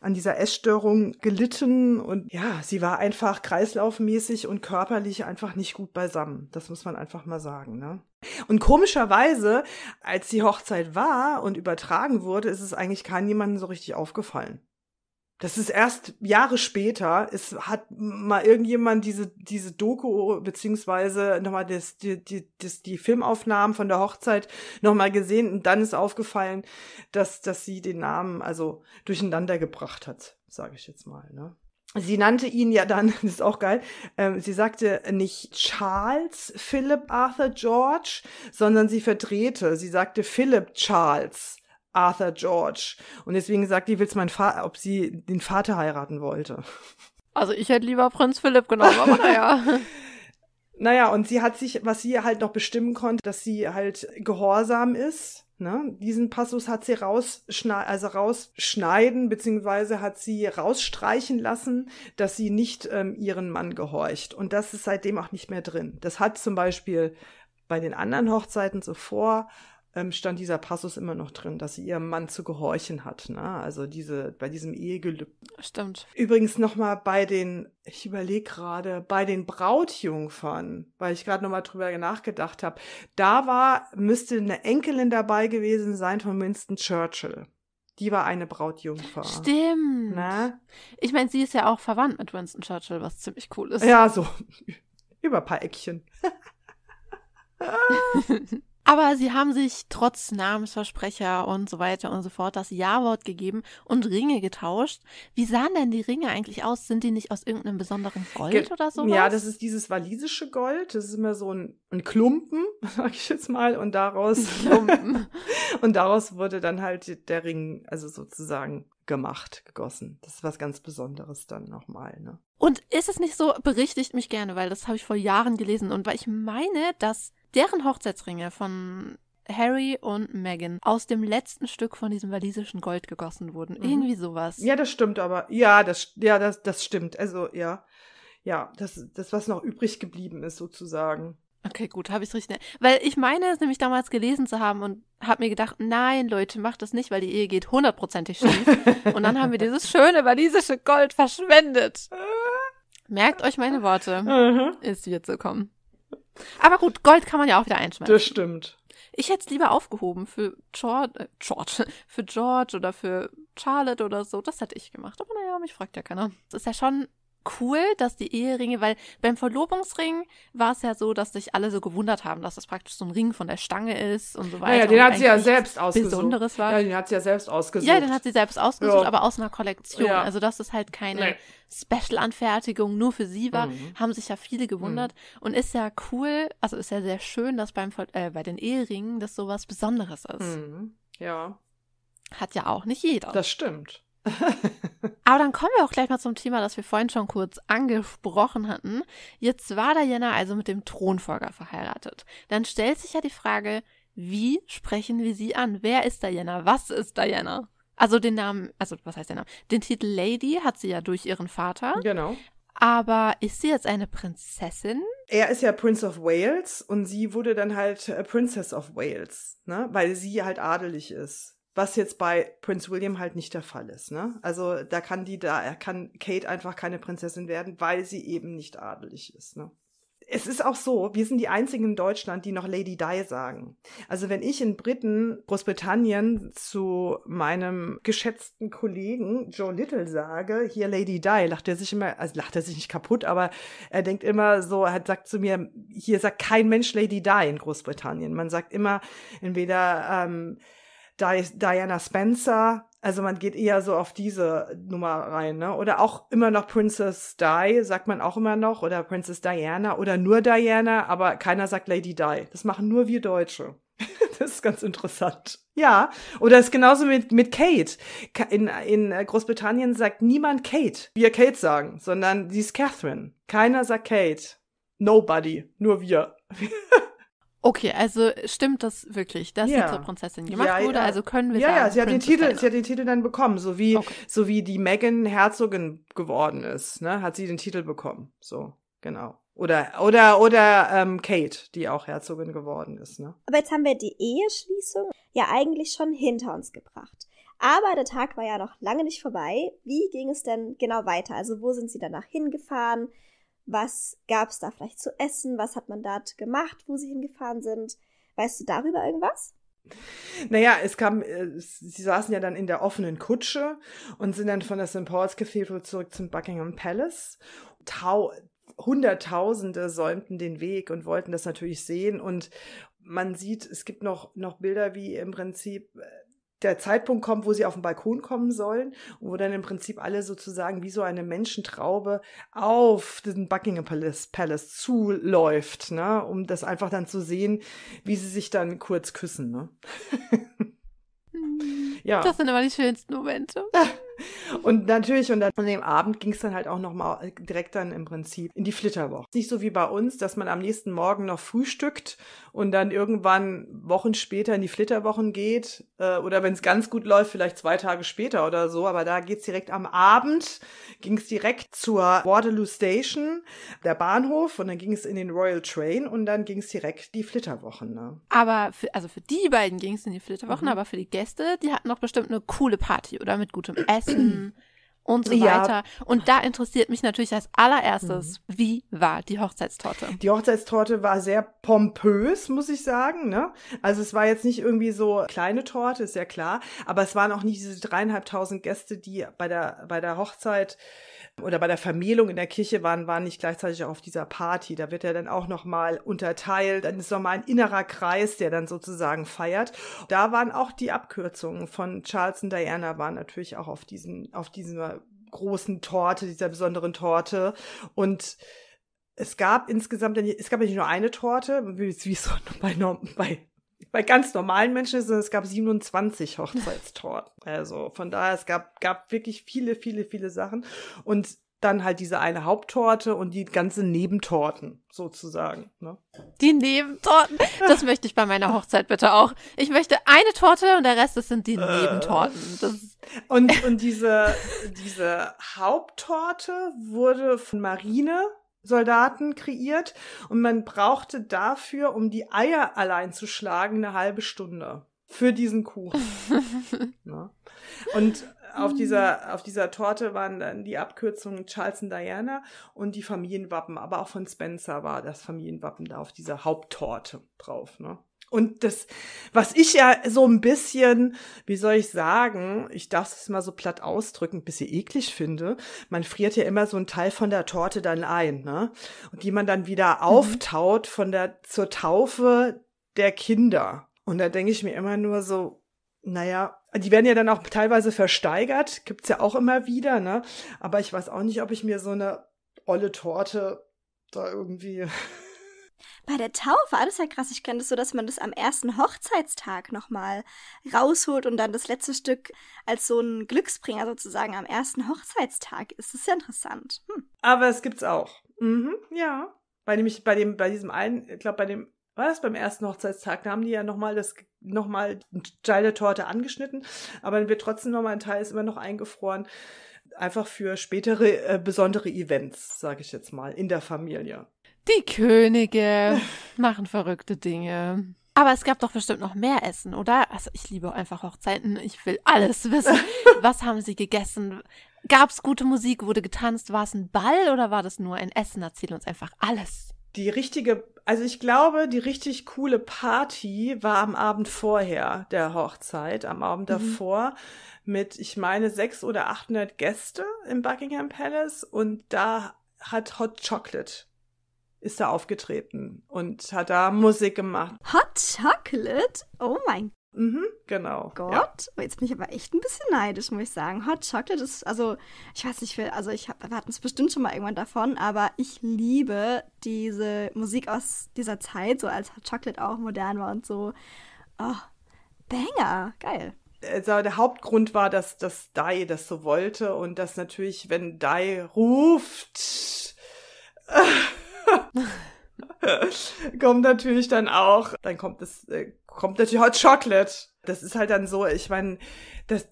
an dieser Essstörung gelitten und ja, sie war einfach kreislaufmäßig und körperlich einfach nicht gut beisammen. Das muss man einfach mal sagen. Ne? Und komischerweise, als die Hochzeit war und übertragen wurde, ist es eigentlich keinem jemanden so richtig aufgefallen. Das ist erst Jahre später, es hat mal irgendjemand diese, diese Doku, beziehungsweise nochmal das, die, die, das, die Filmaufnahmen von der Hochzeit nochmal gesehen und dann ist aufgefallen, dass, dass sie den Namen also durcheinander gebracht hat, sage ich jetzt mal. Ne? sie nannte ihn ja dann, das ist auch geil, ähm, sie sagte nicht Charles Philip Arthur George, sondern sie verdrehte, sie sagte Philip Charles Arthur George. Und deswegen sagte sie, will's mein Vater, ob sie den Vater heiraten wollte. Also ich hätte lieber Prinz Philip genommen, aber naja. naja, und sie hat sich, was sie halt noch bestimmen konnte, dass sie halt gehorsam ist Ne? Diesen Passus hat sie rausschneiden, also rausschneiden, beziehungsweise hat sie rausstreichen lassen, dass sie nicht ähm, ihren Mann gehorcht. Und das ist seitdem auch nicht mehr drin. Das hat zum Beispiel bei den anderen Hochzeiten zuvor ähm, stand dieser Passus immer noch drin, dass sie ihrem Mann zu gehorchen hat. Ne? Also diese, bei diesem Ehegelübde. Stimmt. Übrigens nochmal bei den, ich überlege gerade, bei den Brautjungfern, weil ich gerade nochmal drüber nachgedacht habe, da war, müsste eine Enkelin dabei gewesen sein von Winston Churchill. Die war eine Brautjungfer. Stimmt. Ne? Ich meine, sie ist ja auch verwandt mit Winston Churchill, was ziemlich cool ist. Ja, so über ein paar Eckchen. Aber sie haben sich trotz Namensversprecher und so weiter und so fort das Ja-Wort gegeben und Ringe getauscht. Wie sahen denn die Ringe eigentlich aus? Sind die nicht aus irgendeinem besonderen Gold Ge oder so? Ja, das ist dieses walisische Gold. Das ist immer so ein, ein Klumpen, sag ich jetzt mal. Und daraus, und daraus wurde dann halt der Ring, also sozusagen gemacht, gegossen. Das ist was ganz Besonderes dann nochmal, ne? Und ist es nicht so, berichtigt mich gerne, weil das habe ich vor Jahren gelesen und weil ich meine, dass deren Hochzeitsringe von Harry und Meghan aus dem letzten Stück von diesem walisischen Gold gegossen wurden. Mhm. Irgendwie sowas. Ja, das stimmt aber. Ja, das, ja, das, das stimmt. Also, ja. Ja, das, das, was noch übrig geblieben ist, sozusagen. Okay, gut, habe ich es richtig. Ne-, weil ich meine es nämlich damals gelesen zu haben und habe mir gedacht, nein, Leute, macht das nicht, weil die Ehe geht hundertprozentig schief. und dann haben wir dieses schöne walisische Gold verschwendet. Merkt euch meine Worte. Mhm. Ist hier zu kommen. Aber gut, Gold kann man ja auch wieder einschmeißen. Das stimmt. Ich hätte es lieber aufgehoben für George, äh, George, für George oder für Charlotte oder so. Das hätte ich gemacht. Aber naja, mich fragt ja keiner. Das ist ja schon cool, dass die Eheringe, weil beim Verlobungsring war es ja so, dass sich alle so gewundert haben, dass das praktisch so ein Ring von der Stange ist und so weiter. Ja, ja den hat sie ja selbst ausgesucht. Besonderes war. Ja, den hat sie ja selbst ausgesucht. Ja, den hat sie selbst ausgesucht, ja. aber aus einer Kollektion. Ja. Also dass das halt keine nee. Special-Anfertigung nur für sie war, mhm. haben sich ja viele gewundert mhm. und ist ja cool, also ist ja sehr schön, dass beim äh, bei den Eheringen das sowas Besonderes ist. Mhm. Ja. Hat ja auch nicht jeder. Das stimmt. Aber dann kommen wir auch gleich mal zum Thema, das wir vorhin schon kurz angesprochen hatten. Jetzt war Diana also mit dem Thronfolger verheiratet. Dann stellt sich ja die Frage, wie sprechen wir sie an? Wer ist Diana? Was ist Diana? Also den Namen, also was heißt der Name? Den Titel Lady hat sie ja durch ihren Vater. Genau. Aber ist sie jetzt eine Prinzessin? Er ist ja Prince of Wales und sie wurde dann halt äh, Princess of Wales, ne? Weil sie halt adelig ist was jetzt bei Prince William halt nicht der Fall ist. Ne? Also da kann die da, kann Kate einfach keine Prinzessin werden, weil sie eben nicht adelig ist. Ne? Es ist auch so, wir sind die einzigen in Deutschland, die noch Lady Di sagen. Also wenn ich in Briten, Großbritannien zu meinem geschätzten Kollegen Joe Little sage, hier Lady Di, lacht er sich immer, also lacht er sich nicht kaputt, aber er denkt immer so, er sagt zu mir, hier sagt kein Mensch Lady Di in Großbritannien. Man sagt immer entweder ähm, Diana Spencer. Also man geht eher so auf diese Nummer rein, ne? Oder auch immer noch Princess Di, sagt man auch immer noch, oder Princess Diana oder nur Diana, aber keiner sagt Lady Di. Das machen nur wir Deutsche. das ist ganz interessant. Ja, oder ist genauso mit, mit Kate. In, in Großbritannien sagt niemand Kate, wie wir Kate sagen, sondern sie ist Catherine. Keiner sagt Kate. Nobody, nur wir. Okay, also stimmt das wirklich, dass ja. sie zur Prinzessin gemacht ja, wurde? Also können wir ja, sagen, ja, sie hat den Titel, sie hat den Titel dann bekommen, so wie okay. so wie die Megan Herzogin geworden ist, ne, hat sie den Titel bekommen, so genau. Oder oder oder ähm, Kate, die auch Herzogin geworden ist, ne. Aber jetzt haben wir die Eheschließung ja eigentlich schon hinter uns gebracht. Aber der Tag war ja noch lange nicht vorbei. Wie ging es denn genau weiter? Also wo sind sie danach hingefahren? was gab es da vielleicht zu essen, was hat man dort gemacht, wo sie hingefahren sind. Weißt du darüber irgendwas? Naja, es kam, äh, sie saßen ja dann in der offenen Kutsche und sind dann von der St. Paul's Cathedral zurück zum Buckingham Palace. Tau Hunderttausende säumten den Weg und wollten das natürlich sehen und man sieht, es gibt noch, noch Bilder, wie im Prinzip äh, der Zeitpunkt kommt, wo sie auf den Balkon kommen sollen und wo dann im Prinzip alle sozusagen wie so eine Menschentraube auf den Buckingham Palace, Palace zuläuft, ne? um das einfach dann zu sehen, wie sie sich dann kurz küssen. Ne? Hm. ja. Das sind aber die schönsten Momente. Und natürlich, und dann an dem Abend ging es dann halt auch nochmal direkt dann im Prinzip in die Flitterwoche. Nicht so wie bei uns, dass man am nächsten Morgen noch frühstückt und dann irgendwann Wochen später in die Flitterwochen geht. Äh, oder wenn es ganz gut läuft, vielleicht zwei Tage später oder so. Aber da geht es direkt am Abend, ging es direkt zur Waterloo Station, der Bahnhof, und dann ging es in den Royal Train und dann ging es direkt die Flitterwochen. Ne? Aber für, also für die beiden ging es in die Flitterwochen, mhm. aber für die Gäste, die hatten noch bestimmt eine coole Party, oder? Mit gutem Essen. Essen und so ja. weiter. Und da interessiert mich natürlich als allererstes, mhm. wie war die Hochzeitstorte? Die Hochzeitstorte war sehr pompös, muss ich sagen. Ne? Also es war jetzt nicht irgendwie so kleine Torte, ist ja klar, aber es waren auch nicht diese dreieinhalbtausend Gäste, die bei der, bei der Hochzeit oder bei der Vermählung in der Kirche waren, waren nicht gleichzeitig auch auf dieser Party. Da wird er dann auch nochmal unterteilt. Dann ist nochmal ein innerer Kreis, der dann sozusagen feiert. Da waren auch die Abkürzungen von Charles und Diana waren natürlich auch auf diesen, auf dieser großen Torte, dieser besonderen Torte. Und es gab insgesamt, es gab nicht nur eine Torte, wie es so bei, bei bei ganz normalen Menschen ist es, es gab 27 Hochzeitstorten. Also von daher, es gab, gab wirklich viele, viele, viele Sachen. Und dann halt diese eine Haupttorte und die ganze Nebentorten sozusagen. Ne? Die Nebentorten, das möchte ich bei meiner Hochzeit bitte auch. Ich möchte eine Torte und der Rest, das sind die äh, Nebentorten. Das und, und diese, diese Haupttorte wurde von Marine Soldaten kreiert und man brauchte dafür, um die Eier allein zu schlagen, eine halbe Stunde für diesen Kuchen. ja. Ne? Und auf mhm. dieser, auf dieser Torte waren dann die Abkürzungen Charles und Diana und die Familienwappen, aber auch von Spencer war das Familienwappen da auf dieser Haupttorte drauf. Ne? Und das, was ich ja so ein bisschen, wie soll ich sagen, ich darf es mal so platt ausdrücken, ein bisschen eklig finde, man friert ja immer so einen Teil von der Torte dann ein, ne? Und die man dann wieder mhm. auftaut von der, zur Taufe der Kinder. Und da denke ich mir immer nur so, naja, die werden ja dann auch teilweise versteigert, gibt's ja auch immer wieder, ne? Aber ich weiß auch nicht, ob ich mir so eine olle Torte da irgendwie bei der Taufe, alles ja krass. Ich kenne das so, dass man das am ersten Hochzeitstag nochmal rausholt und dann das letzte Stück als so ein Glücksbringer sozusagen am ersten Hochzeitstag ist. Das ist ja interessant. Hm. Aber es gibt's auch. Mhm, ja. Bei nämlich bei dem, bei diesem einen, ich glaube, bei dem, war das beim ersten Hochzeitstag, da haben die ja nochmal das nochmal Teil Torte angeschnitten, aber dann wird trotzdem nochmal ein Teil ist immer noch eingefroren. Einfach für spätere äh, besondere Events, sage ich jetzt mal, in der Familie. Die Könige machen verrückte Dinge. Aber es gab doch bestimmt noch mehr Essen, oder? Also ich liebe einfach Hochzeiten. Ich will alles wissen. Was haben sie gegessen? Gab es gute Musik? Wurde getanzt? War es ein Ball oder war das nur ein Essen? Erzähl uns einfach alles. Die richtige, also ich glaube, die richtig coole Party war am Abend vorher der Hochzeit, am Abend mhm. davor mit, ich meine, sechs oder 800 Gäste im Buckingham Palace und da hat Hot Chocolate ist da aufgetreten und hat da Musik gemacht. Hot Chocolate? Oh mein Gott. Mhm, genau. Gott, ja. Oh, jetzt bin ich aber echt ein bisschen neidisch, muss ich sagen. Hot Chocolate ist, also, ich weiß nicht, viel, also ich hab, wir hatten es bestimmt schon mal irgendwann davon, aber ich liebe diese Musik aus dieser Zeit, so als Hot Chocolate auch modern war und so. Oh, Banger, geil. Also der Hauptgrund war, dass, dass Dai das so wollte und dass natürlich, wenn Dai ruft, äh, kommt natürlich dann auch, dann kommt das, äh, kommt natürlich Hot Chocolate. Das ist halt dann so, ich meine, das,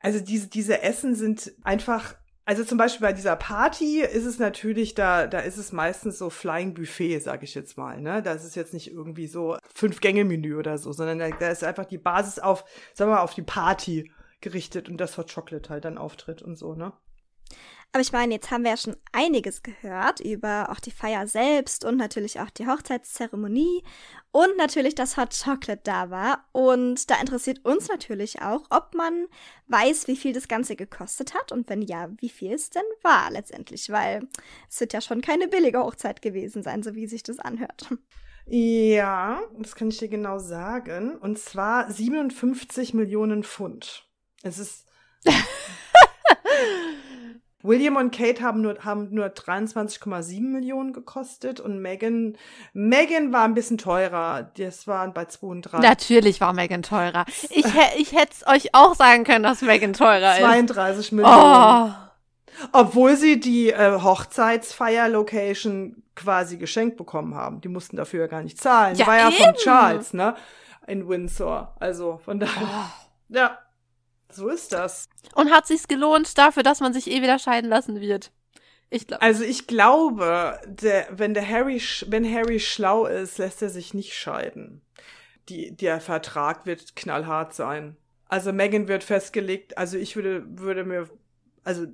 also diese, diese Essen sind einfach, also zum Beispiel bei dieser Party ist es natürlich, da, da ist es meistens so Flying Buffet, sag ich jetzt mal, ne? Das ist jetzt nicht irgendwie so Fünf-Gänge-Menü oder so, sondern da, da ist einfach die Basis auf, sagen wir mal, auf die Party gerichtet und das Hot Chocolate halt dann auftritt und so, ne? Aber ich meine, jetzt haben wir ja schon einiges gehört über auch die Feier selbst und natürlich auch die Hochzeitszeremonie und natürlich, dass Hot Chocolate da war. Und da interessiert uns natürlich auch, ob man weiß, wie viel das Ganze gekostet hat und wenn ja, wie viel es denn war letztendlich, weil es wird ja schon keine billige Hochzeit gewesen sein, so wie sich das anhört. Ja, das kann ich dir genau sagen. Und zwar 57 Millionen Pfund. Es ist. William und Kate haben nur, haben nur 23,7 Millionen gekostet und Megan, Megan war ein bisschen teurer. Das waren bei 32. Natürlich war Megan teurer. Ich, ich hätte es euch auch sagen können, dass Megan teurer 32 ist. 32 Millionen. Oh. Obwohl sie die äh, Hochzeitsfeier-Location quasi geschenkt bekommen haben. Die mussten dafür ja gar nicht zahlen. Ja, war ja eben. von Charles, ne? In Windsor. Also von daher. Oh. Ja. So ist das. Und hat sich's gelohnt dafür, dass man sich eh wieder scheiden lassen wird. Ich glaube. Also ich glaube, der, wenn der Harry, wenn Harry schlau ist, lässt er sich nicht scheiden. Die, der Vertrag wird knallhart sein. Also Megan wird festgelegt, also ich würde, würde mir, also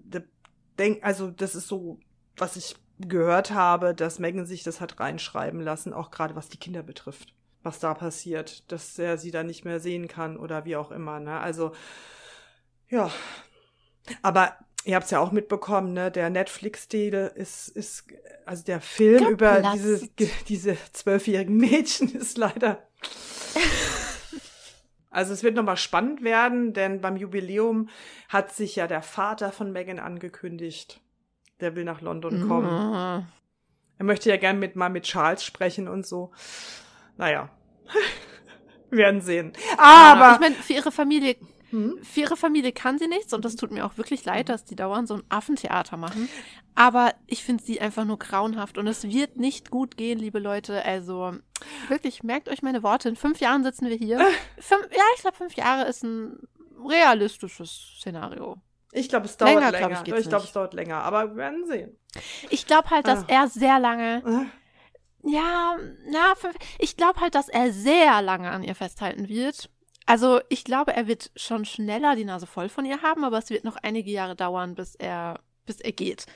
denk, also das ist so, was ich gehört habe, dass Megan sich das hat reinschreiben lassen, auch gerade was die Kinder betrifft, was da passiert, dass er sie da nicht mehr sehen kann oder wie auch immer. Ne? Also ja, aber ihr habt es ja auch mitbekommen, ne? Der Netflix-Deal ist, ist, also der Film über diese, diese zwölfjährigen Mädchen ist leider. also es wird nochmal spannend werden, denn beim Jubiläum hat sich ja der Vater von Megan angekündigt. Der will nach London ah. kommen. Mhm. Er möchte ja gern mit mal mit Charles sprechen und so. Naja. werden sehen. Genau. Aber. Ja, ich meine, für ihre Familie hm? Für ihre Familie kann sie nichts und das mhm. tut mir auch wirklich leid, mhm. dass die dauernd so ein Affentheater machen. Aber ich finde sie einfach nur grauenhaft und es wird nicht gut gehen, liebe Leute. Also wirklich, merkt euch meine Worte. In fünf Jahren sitzen wir hier. Fünf, ja, ich glaube, fünf Jahre ist ein realistisches Szenario. Ich glaube, es dauert länger. länger. Glaub ich, ich glaube, es dauert länger, aber wir werden sehen. Ich glaube halt, dass ah. er sehr lange. Ah. Ja, na, ich glaube halt, dass er sehr lange an ihr festhalten wird. Also ich glaube, er wird schon schneller die Nase voll von ihr haben, aber es wird noch einige Jahre dauern, bis er, bis er geht.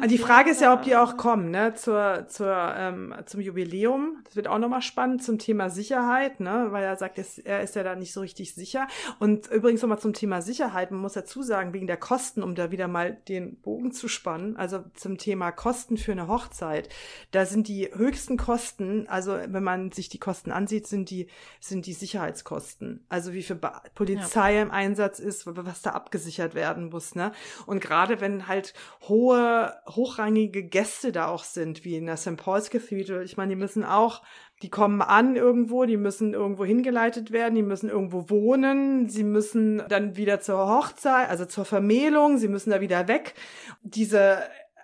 Also die Frage ist ja, ob die auch kommen, ne, zur, zur, ähm, zum Jubiläum. Das wird auch nochmal spannend zum Thema Sicherheit, ne, weil er sagt, er ist ja da nicht so richtig sicher. Und übrigens nochmal zum Thema Sicherheit. Man muss dazu sagen, wegen der Kosten, um da wieder mal den Bogen zu spannen, also zum Thema Kosten für eine Hochzeit. Da sind die höchsten Kosten, also wenn man sich die Kosten ansieht, sind die, sind die Sicherheitskosten. Also wie viel ba Polizei ja. im Einsatz ist, was da abgesichert werden muss, ne. Und gerade wenn halt hohe hohe, hochrangige Gäste da auch sind, wie in der St. Paul's Cathedral. Ich meine, die müssen auch, die kommen an irgendwo, die müssen irgendwo hingeleitet werden, die müssen irgendwo wohnen, sie müssen dann wieder zur Hochzeit, also zur Vermählung, sie müssen da wieder weg. Diese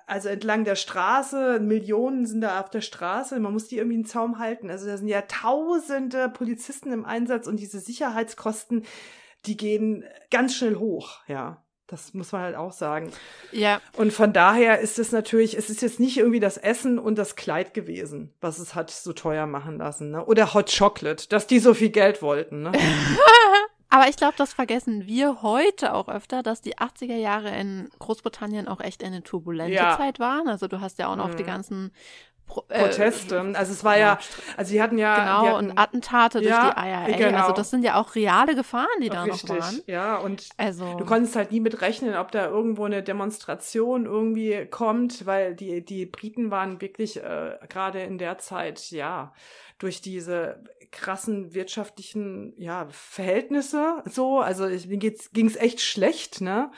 also entlang der Straße, Millionen sind da auf der Straße, man muss die irgendwie einen Zaum halten. Also da sind ja tausende Polizisten im Einsatz und diese Sicherheitskosten, die gehen ganz schnell hoch, ja. Das muss man halt auch sagen. Ja. Und von daher ist es natürlich, es ist jetzt nicht irgendwie das Essen und das Kleid gewesen, was es hat so teuer machen lassen. Ne? Oder Hot Chocolate, dass die so viel Geld wollten. Ne? Aber ich glaube, das vergessen wir heute auch öfter, dass die 80er Jahre in Großbritannien auch echt eine turbulente ja. Zeit waren. Also du hast ja auch noch mhm. die ganzen Pro äh, Proteste. also es war ja, also sie hatten ja genau hatten, und Attentate durch die IRA. Genau. Also das sind ja auch reale Gefahren, die da Richtig, noch waren. Ja und also. du konntest halt nie mit rechnen, ob da irgendwo eine Demonstration irgendwie kommt, weil die die Briten waren wirklich äh, gerade in der Zeit ja durch diese krassen wirtschaftlichen ja Verhältnisse so. Also ich, mir geht's ging's echt schlecht, ne?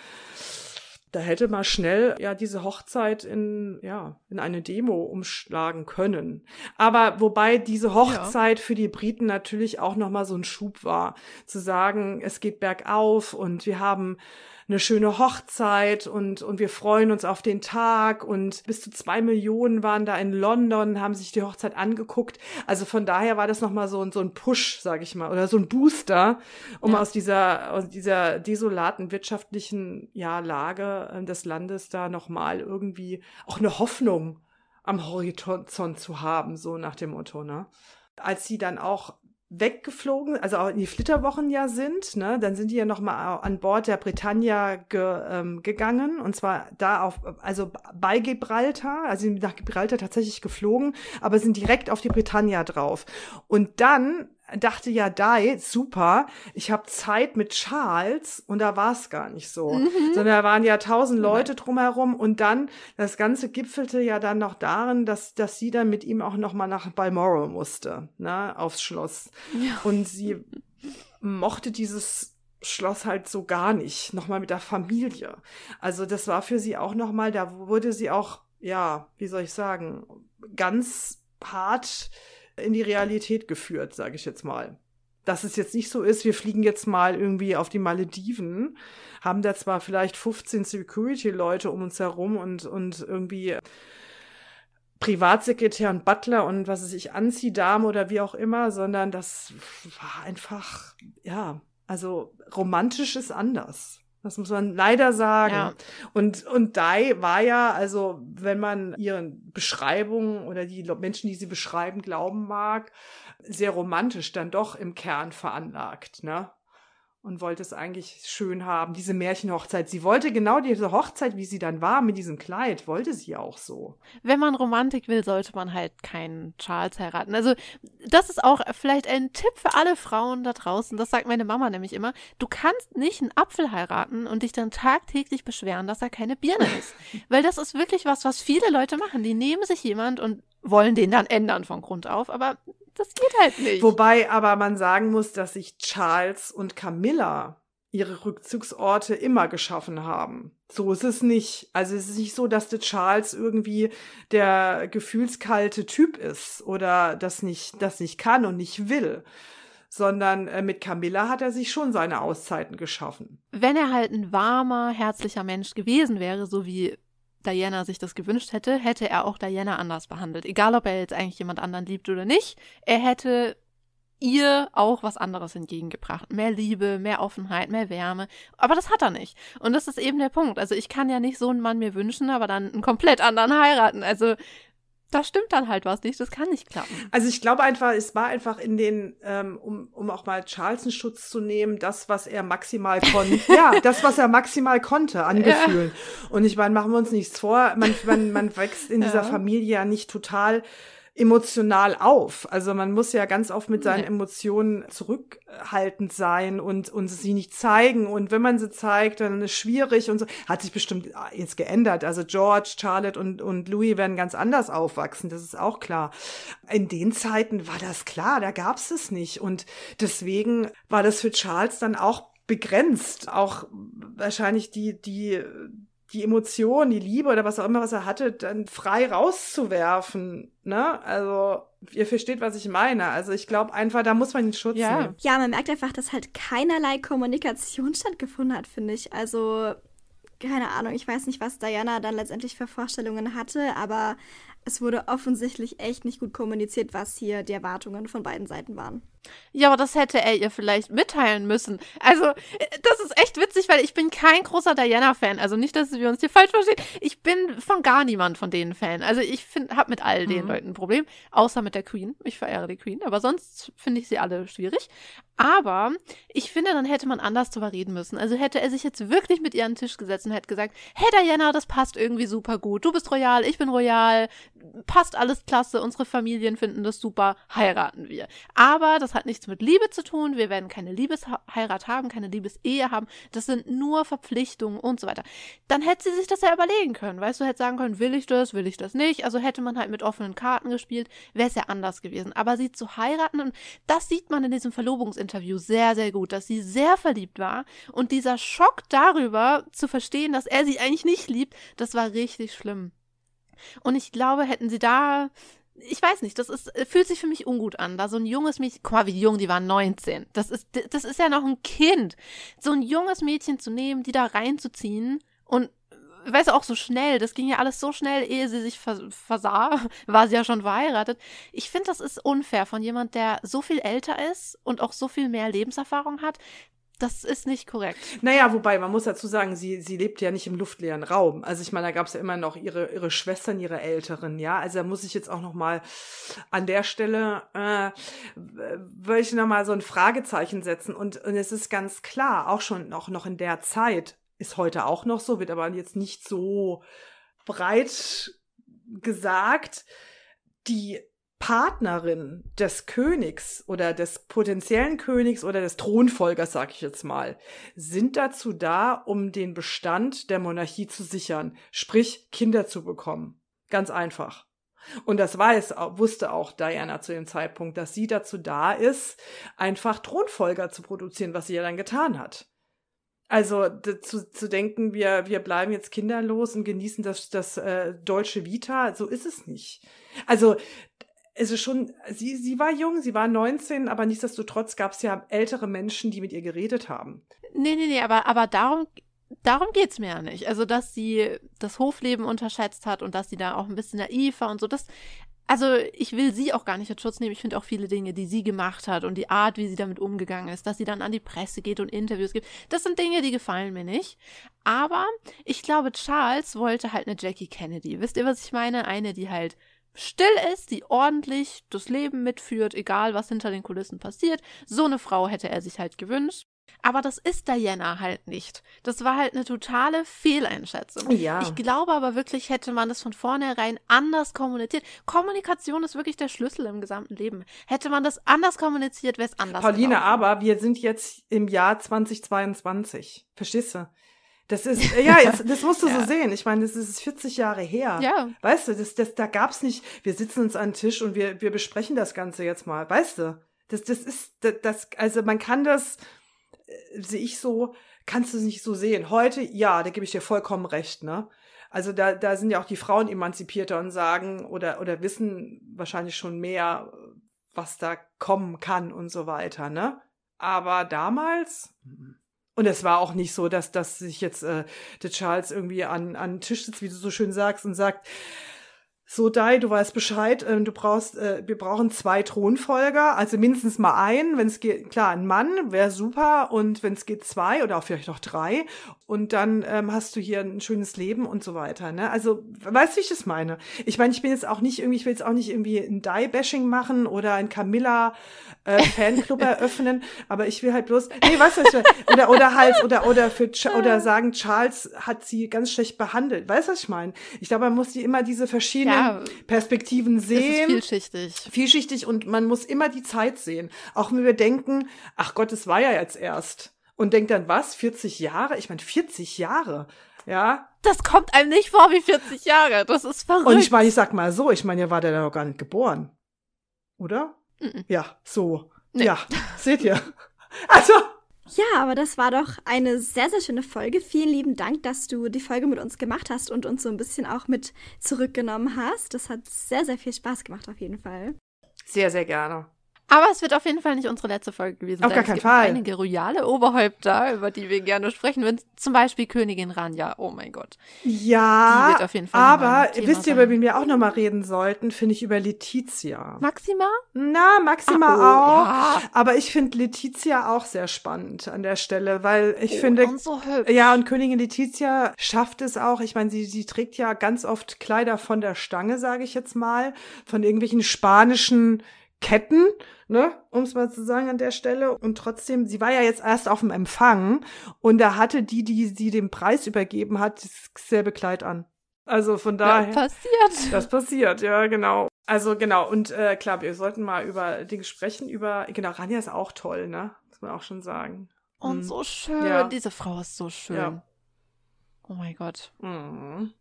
da hätte man schnell ja diese Hochzeit in ja in eine Demo umschlagen können. Aber wobei diese Hochzeit ja. für die Briten natürlich auch noch mal so ein Schub war, zu sagen, es geht bergauf und wir haben eine schöne Hochzeit und, und wir freuen uns auf den Tag und bis zu zwei Millionen waren da in London, haben sich die Hochzeit angeguckt. Also von daher war das nochmal so, so ein Push, sag ich mal, oder so ein Booster, um ja. aus dieser, aus dieser desolaten wirtschaftlichen, ja, Lage äh, des Landes da nochmal irgendwie auch eine Hoffnung am Horizont zu haben, so nach dem Motto, ne? Als sie dann auch weggeflogen, also auch in die Flitterwochen ja sind, ne, dann sind die ja nochmal an Bord der Britannia ge, ähm, gegangen und zwar da auf, also bei Gibraltar, also nach Gibraltar tatsächlich geflogen, aber sind direkt auf die Britannia drauf. Und dann dachte ja, die, super, ich habe Zeit mit Charles und da war es gar nicht so. Mhm. Sondern da waren ja tausend Leute drumherum und dann, das Ganze gipfelte ja dann noch darin, dass, dass sie dann mit ihm auch nochmal nach Balmoral musste, ne, aufs Schloss. Ja. Und sie mochte dieses Schloss halt so gar nicht, nochmal mit der Familie. Also das war für sie auch nochmal, da wurde sie auch, ja, wie soll ich sagen, ganz hart in die Realität geführt, sage ich jetzt mal. Dass es jetzt nicht so ist, wir fliegen jetzt mal irgendwie auf die Malediven, haben da zwar vielleicht 15 Security-Leute um uns herum und, und irgendwie Privatsekretär und Butler und was weiß ich, Anziehdame oder wie auch immer, sondern das war einfach, ja, also romantisch ist anders. Das muss man leider sagen. Ja. Und, und Dai war ja, also wenn man ihren Beschreibungen oder die Menschen, die sie beschreiben, glauben mag, sehr romantisch dann doch im Kern veranlagt. Ne? und wollte es eigentlich schön haben, diese Märchenhochzeit. Sie wollte genau diese Hochzeit, wie sie dann war, mit diesem Kleid, wollte sie auch so. Wenn man Romantik will, sollte man halt keinen Charles heiraten. Also das ist auch vielleicht ein Tipp für alle Frauen da draußen. Das sagt meine Mama nämlich immer. Du kannst nicht einen Apfel heiraten und dich dann tagtäglich beschweren, dass er keine Birne ist. Weil das ist wirklich was, was viele Leute machen. Die nehmen sich jemand und wollen den dann ändern von Grund auf, aber das geht halt nicht. Wobei aber man sagen muss, dass sich Charles und Camilla ihre Rückzugsorte immer geschaffen haben. So ist es nicht. Also es ist nicht so, dass der Charles irgendwie der gefühlskalte Typ ist oder das nicht, das nicht kann und nicht will. Sondern äh, mit Camilla hat er sich schon seine Auszeiten geschaffen. Wenn er halt ein warmer, herzlicher Mensch gewesen wäre, so wie Diana sich das gewünscht hätte, hätte er auch Diana anders behandelt. Egal, ob er jetzt eigentlich jemand anderen liebt oder nicht, er hätte ihr auch was anderes entgegengebracht. Mehr Liebe, mehr Offenheit, mehr Wärme. Aber das hat er nicht. Und das ist eben der Punkt. Also ich kann ja nicht so einen Mann mir wünschen, aber dann einen komplett anderen heiraten. Also da stimmt dann halt was nicht, das kann nicht klappen. Also ich glaube einfach, es war einfach in den, ähm, um, um auch mal Charlesons Schutz zu nehmen, das, was er maximal konnte, ja, das, was er maximal konnte, angefühlt. Ja. Und ich meine, machen wir uns nichts vor, man, man, man wächst in ja. dieser Familie ja nicht total emotional auf. Also man muss ja ganz oft mit seinen Emotionen zurückhaltend sein und, und sie nicht zeigen. Und wenn man sie zeigt, dann ist es schwierig und so. Hat sich bestimmt jetzt geändert. Also George, Charlotte und, und Louis werden ganz anders aufwachsen. Das ist auch klar. In den Zeiten war das klar. Da gab es es nicht. Und deswegen war das für Charles dann auch begrenzt. Auch wahrscheinlich die, die, die Emotion, die Liebe oder was auch immer, was er hatte, dann frei rauszuwerfen. Ne? Also, ihr versteht, was ich meine. Also, ich glaube einfach, da muss man ihn schützen. Ja. ja, man merkt einfach, dass halt keinerlei Kommunikation stattgefunden hat, finde ich. Also, keine Ahnung, ich weiß nicht, was Diana dann letztendlich für Vorstellungen hatte, aber es wurde offensichtlich echt nicht gut kommuniziert, was hier die Erwartungen von beiden Seiten waren. Ja, aber das hätte er ihr vielleicht mitteilen müssen. Also, äh, das ist echt witzig, weil ich bin kein großer Diana-Fan. Also nicht, dass wir uns hier falsch verstehen. Ich bin von gar niemand von denen Fan. Also ich habe mit all den mhm. Leuten ein Problem. Außer mit der Queen. Ich verehre die Queen. Aber sonst finde ich sie alle schwierig. Aber ich finde, dann hätte man anders drüber reden müssen. Also hätte er sich jetzt wirklich mit ihr an den Tisch gesetzt und hätte gesagt, hey Diana, das passt irgendwie super gut. Du bist royal, ich bin royal. Passt alles klasse. Unsere Familien finden das super. Heiraten wir. Aber das das hat nichts mit Liebe zu tun. Wir werden keine Liebesheirat haben, keine Liebesehe haben. Das sind nur Verpflichtungen und so weiter. Dann hätte sie sich das ja überlegen können. Weißt du, hätte sagen können, will ich das, will ich das nicht. Also hätte man halt mit offenen Karten gespielt, wäre es ja anders gewesen. Aber sie zu heiraten, und das sieht man in diesem Verlobungsinterview sehr, sehr gut, dass sie sehr verliebt war. Und dieser Schock darüber zu verstehen, dass er sie eigentlich nicht liebt, das war richtig schlimm. Und ich glaube, hätten sie da ich weiß nicht, das ist, äh, fühlt sich für mich ungut an, da so ein junges Mädchen, guck mal, wie jung, die waren 19. Das ist, das ist ja noch ein Kind. So ein junges Mädchen zu nehmen, die da reinzuziehen und, äh, weißt du, auch so schnell, das ging ja alles so schnell, ehe sie sich versah, war sie ja schon verheiratet. Ich finde, das ist unfair von jemand, der so viel älter ist und auch so viel mehr Lebenserfahrung hat, das ist nicht korrekt. Naja, wobei, man muss dazu sagen, sie, sie lebte ja nicht im luftleeren Raum. Also ich meine, da gab es ja immer noch ihre, ihre Schwestern, ihre Älteren, ja. Also da muss ich jetzt auch noch mal an der Stelle, äh, würde ich noch mal so ein Fragezeichen setzen. Und, und es ist ganz klar, auch schon auch noch in der Zeit, ist heute auch noch so, wird aber jetzt nicht so breit gesagt, die Partnerin des Königs oder des potenziellen Königs oder des Thronfolgers, sag ich jetzt mal, sind dazu da, um den Bestand der Monarchie zu sichern, sprich Kinder zu bekommen. Ganz einfach. Und das weiß, wusste auch Diana zu dem Zeitpunkt, dass sie dazu da ist, einfach Thronfolger zu produzieren, was sie ja dann getan hat. Also zu, zu denken, wir, wir bleiben jetzt kinderlos und genießen das, das äh, deutsche Vita, so ist es nicht. Also also schon, sie, sie war jung, sie war 19, aber nichtsdestotrotz gab es ja ältere Menschen, die mit ihr geredet haben. Nee, nee, nee, aber, aber darum, darum geht's mir ja nicht. Also, dass sie das Hofleben unterschätzt hat und dass sie da auch ein bisschen naiv war und so, das, also ich will sie auch gar nicht in Schutz nehmen. Ich finde auch viele Dinge, die sie gemacht hat und die Art, wie sie damit umgegangen ist, dass sie dann an die Presse geht und Interviews gibt. Das sind Dinge, die gefallen mir nicht. Aber ich glaube, Charles wollte halt eine Jackie Kennedy. Wisst ihr, was ich meine? Eine, die halt still ist, die ordentlich das Leben mitführt, egal was hinter den Kulissen passiert. So eine Frau hätte er sich halt gewünscht. Aber das ist Diana halt nicht. Das war halt eine totale Fehleinschätzung. Ja. Ich glaube aber wirklich, hätte man das von vornherein anders kommuniziert. Kommunikation ist wirklich der Schlüssel im gesamten Leben. Hätte man das anders kommuniziert, wäre es anders. Pauline, gelaufen. aber wir sind jetzt im Jahr 2022. Verstehst du? Das ist, ja, jetzt, das musst du ja. so sehen. Ich meine, das ist 40 Jahre her. Ja. Weißt du, das, das, da gab's nicht, wir sitzen uns an den Tisch und wir, wir besprechen das Ganze jetzt mal. Weißt du, das, das ist, das, das also man kann das, äh, sehe ich so, kannst du es nicht so sehen. Heute, ja, da gebe ich dir vollkommen recht, ne? Also da, da sind ja auch die Frauen emanzipierter und sagen oder, oder wissen wahrscheinlich schon mehr, was da kommen kann und so weiter, ne? Aber damals, mhm. Und es war auch nicht so, dass, dass sich jetzt äh, der Charles irgendwie an, an den Tisch sitzt, wie du so schön sagst, und sagt, so Dai, du weißt Bescheid, äh, du brauchst, äh, wir brauchen zwei Thronfolger, also mindestens mal einen, wenn es geht, klar, ein Mann wäre super und wenn es geht zwei oder auch vielleicht noch drei und dann ähm, hast du hier ein schönes Leben und so weiter. Ne? Also, weißt du, wie ich das meine? Ich meine, ich bin jetzt auch nicht irgendwie, ich will jetzt auch nicht irgendwie ein Die-Bashing machen oder ein Camilla-Fanclub äh, eröffnen, aber ich will halt bloß, nee, weißt du, was ich meine? Oder, oder halt, oder, oder für, oder sagen, Charles hat sie ganz schlecht behandelt. Weißt du, was ich meine? Ich glaube, man muss die immer diese verschiedenen ja, Perspektiven sehen. vielschichtig. Vielschichtig und man muss immer die Zeit sehen. Auch wenn wir denken, ach Gott, es war ja jetzt erst und denkt dann, was, 40 Jahre? Ich meine, 40 Jahre, ja? Das kommt einem nicht vor wie 40 Jahre, das ist verrückt. Und ich meine, ich sag mal so, ich meine, ihr war der da noch gar nicht geboren, oder? Mhm. Ja, so. Nee. Ja, seht ihr. Also, ja, aber das war doch eine sehr, sehr schöne Folge. Vielen lieben Dank, dass du die Folge mit uns gemacht hast und uns so ein bisschen auch mit zurückgenommen hast. Das hat sehr, sehr viel Spaß gemacht auf jeden Fall. Sehr, sehr gerne. Aber es wird auf jeden Fall nicht unsere letzte Folge gewesen auf sein. Auf gar keinen Fall. einige royale Oberhäupter, über die wir gerne sprechen würden. Zum Beispiel Königin Rania. Oh mein Gott. Ja. Die wird auf jeden Fall Aber wisst ihr, über wen wir auch nochmal reden sollten? Finde ich über Letizia. Maxima? Na, Maxima ah, oh, auch. Ja. Aber ich finde Letizia auch sehr spannend an der Stelle, weil ich oh, finde. Und so hübsch. Ja, und Königin Letizia schafft es auch. Ich meine, sie, sie trägt ja ganz oft Kleider von der Stange, sage ich jetzt mal, von irgendwelchen spanischen Ketten ne, um es mal zu sagen an der Stelle. Und trotzdem, sie war ja jetzt erst auf dem Empfang und da hatte die, die sie den Preis übergeben hat, dasselbe Kleid an. Also von daher. Ja, passiert. Das passiert, ja, genau. Also genau, und äh, klar, wir sollten mal über Dinge sprechen, über, genau, Rania ist auch toll, ne? Muss man auch schon sagen. Und mhm. so schön, ja. diese Frau ist so schön. Ja. Oh mein Gott. Mhm.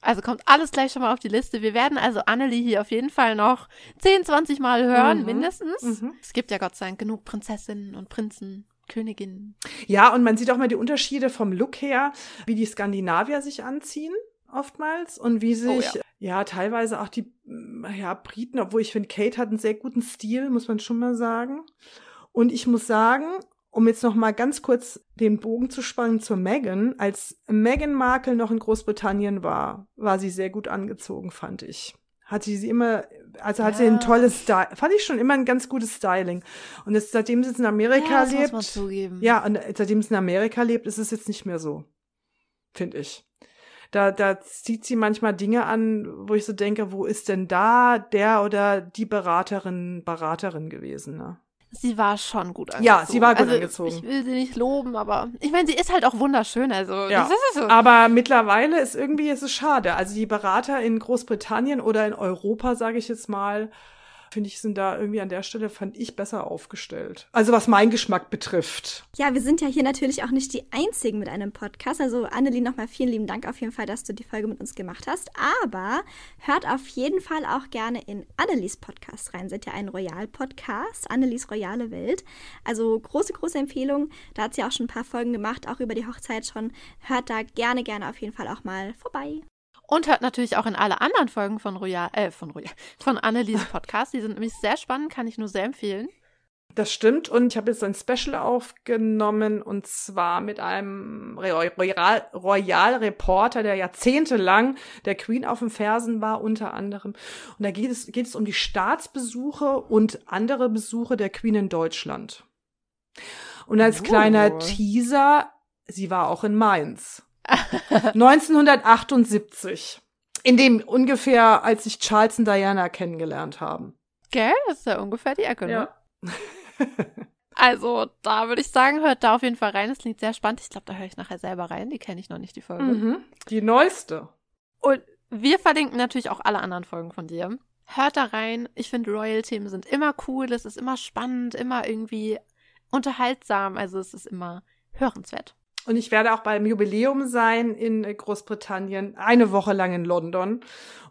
Also kommt alles gleich schon mal auf die Liste. Wir werden also Annelie hier auf jeden Fall noch 10, 20 Mal hören, mhm. mindestens. Mhm. Es gibt ja Gott sei Dank genug Prinzessinnen und Prinzen. Königinnen. Ja, und man sieht auch mal die Unterschiede vom Look her, wie die Skandinavier sich anziehen oftmals und wie oh sich oh, ja. ja. teilweise auch die mm, ja, Briten, obwohl ich finde, Kate hat einen sehr guten Stil, muss man schon mal sagen. Und ich muss sagen, um jetzt noch mal ganz kurz den Bogen zu spannen zu Meghan, als Meghan Markle noch in Großbritannien war, war sie sehr gut angezogen, fand ich. Hatte sie immer, also hatte ja. sie ein tolles Style, fand ich schon immer ein ganz gutes Styling. Und jetzt, seitdem sie jetzt in Amerika ja, lebt, ja, und seitdem sie in Amerika lebt, ist es jetzt nicht mehr so, finde ich. Da, da zieht sie manchmal Dinge an, wo ich so denke, wo ist denn da der oder die Beraterin, Beraterin gewesen, ne? Sie war schon gut angezogen. Ja, sie war gut also, angezogen. Ich will sie nicht loben, aber ich meine, sie ist halt auch wunderschön. Also, ja. So. Aber mittlerweile ist irgendwie ist es schade. Also die Berater in Großbritannien oder in Europa, sage ich jetzt mal, finde ich, sind da irgendwie an der Stelle, fand ich, besser aufgestellt. Also was mein Geschmack betrifft. Ja, wir sind ja hier natürlich auch nicht die Einzigen mit einem Podcast. Also Annelie, nochmal vielen lieben Dank auf jeden Fall, dass du die Folge mit uns gemacht hast. Aber hört auf jeden Fall auch gerne in Annelies Podcast rein. Seid ja ein Royal-Podcast, Annelies Royale Welt. Also große, große Empfehlung. Da hat sie auch schon ein paar Folgen gemacht, auch über die Hochzeit schon. Hört da gerne, gerne auf jeden Fall auch mal vorbei. Und hört natürlich auch in alle anderen Folgen von Royal, äh, von Royal, von Annelies Podcast. Die sind nämlich sehr spannend, kann ich nur sehr empfehlen. Das stimmt. Und ich habe jetzt ein Special aufgenommen und zwar mit einem Royal, Royal Reporter, der jahrzehntelang der Queen auf den Fersen war, unter anderem. Und da geht es, geht es um die Staatsbesuche und andere Besuche der Queen in Deutschland. Und als oh. kleiner Teaser, sie war auch in Mainz. 1978. In dem ungefähr, als sich Charles und Diana kennengelernt haben. Gell? Das ist ja ungefähr die Ecke, ne? Ja. also, da würde ich sagen, hört da auf jeden Fall rein. Das klingt sehr spannend. Ich glaube, da höre ich nachher selber rein. Die kenne ich noch nicht, die Folge. Mhm. Die neueste. Und wir verlinken natürlich auch alle anderen Folgen von dir. Hört da rein. Ich finde, Royal-Themen sind immer cool. Es ist immer spannend, immer irgendwie unterhaltsam. Also, es ist immer hörenswert. Und ich werde auch beim Jubiläum sein in Großbritannien, eine Woche lang in London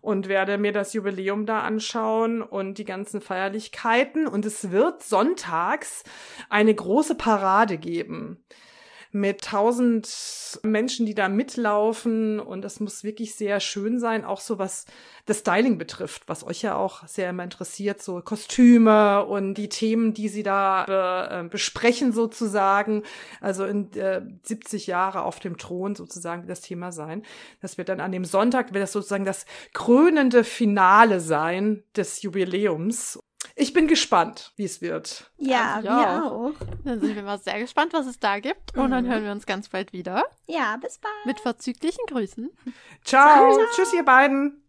und werde mir das Jubiläum da anschauen und die ganzen Feierlichkeiten. Und es wird sonntags eine große Parade geben mit tausend Menschen, die da mitlaufen. Und das muss wirklich sehr schön sein, auch so was das Styling betrifft, was euch ja auch sehr immer interessiert, so Kostüme und die Themen, die sie da äh, besprechen sozusagen. Also in äh, 70 Jahre auf dem Thron sozusagen wird das Thema sein. Das wird dann an dem Sonntag, wird das sozusagen das krönende Finale sein des Jubiläums ich bin gespannt, wie es wird. Ja, also, ja, wir auch. Dann sind wir mal sehr gespannt, was es da gibt. Und mhm. dann hören wir uns ganz bald wieder. Ja, bis bald. Mit verzüglichen Grüßen. Ciao. Ciao. Tschüss, ihr beiden.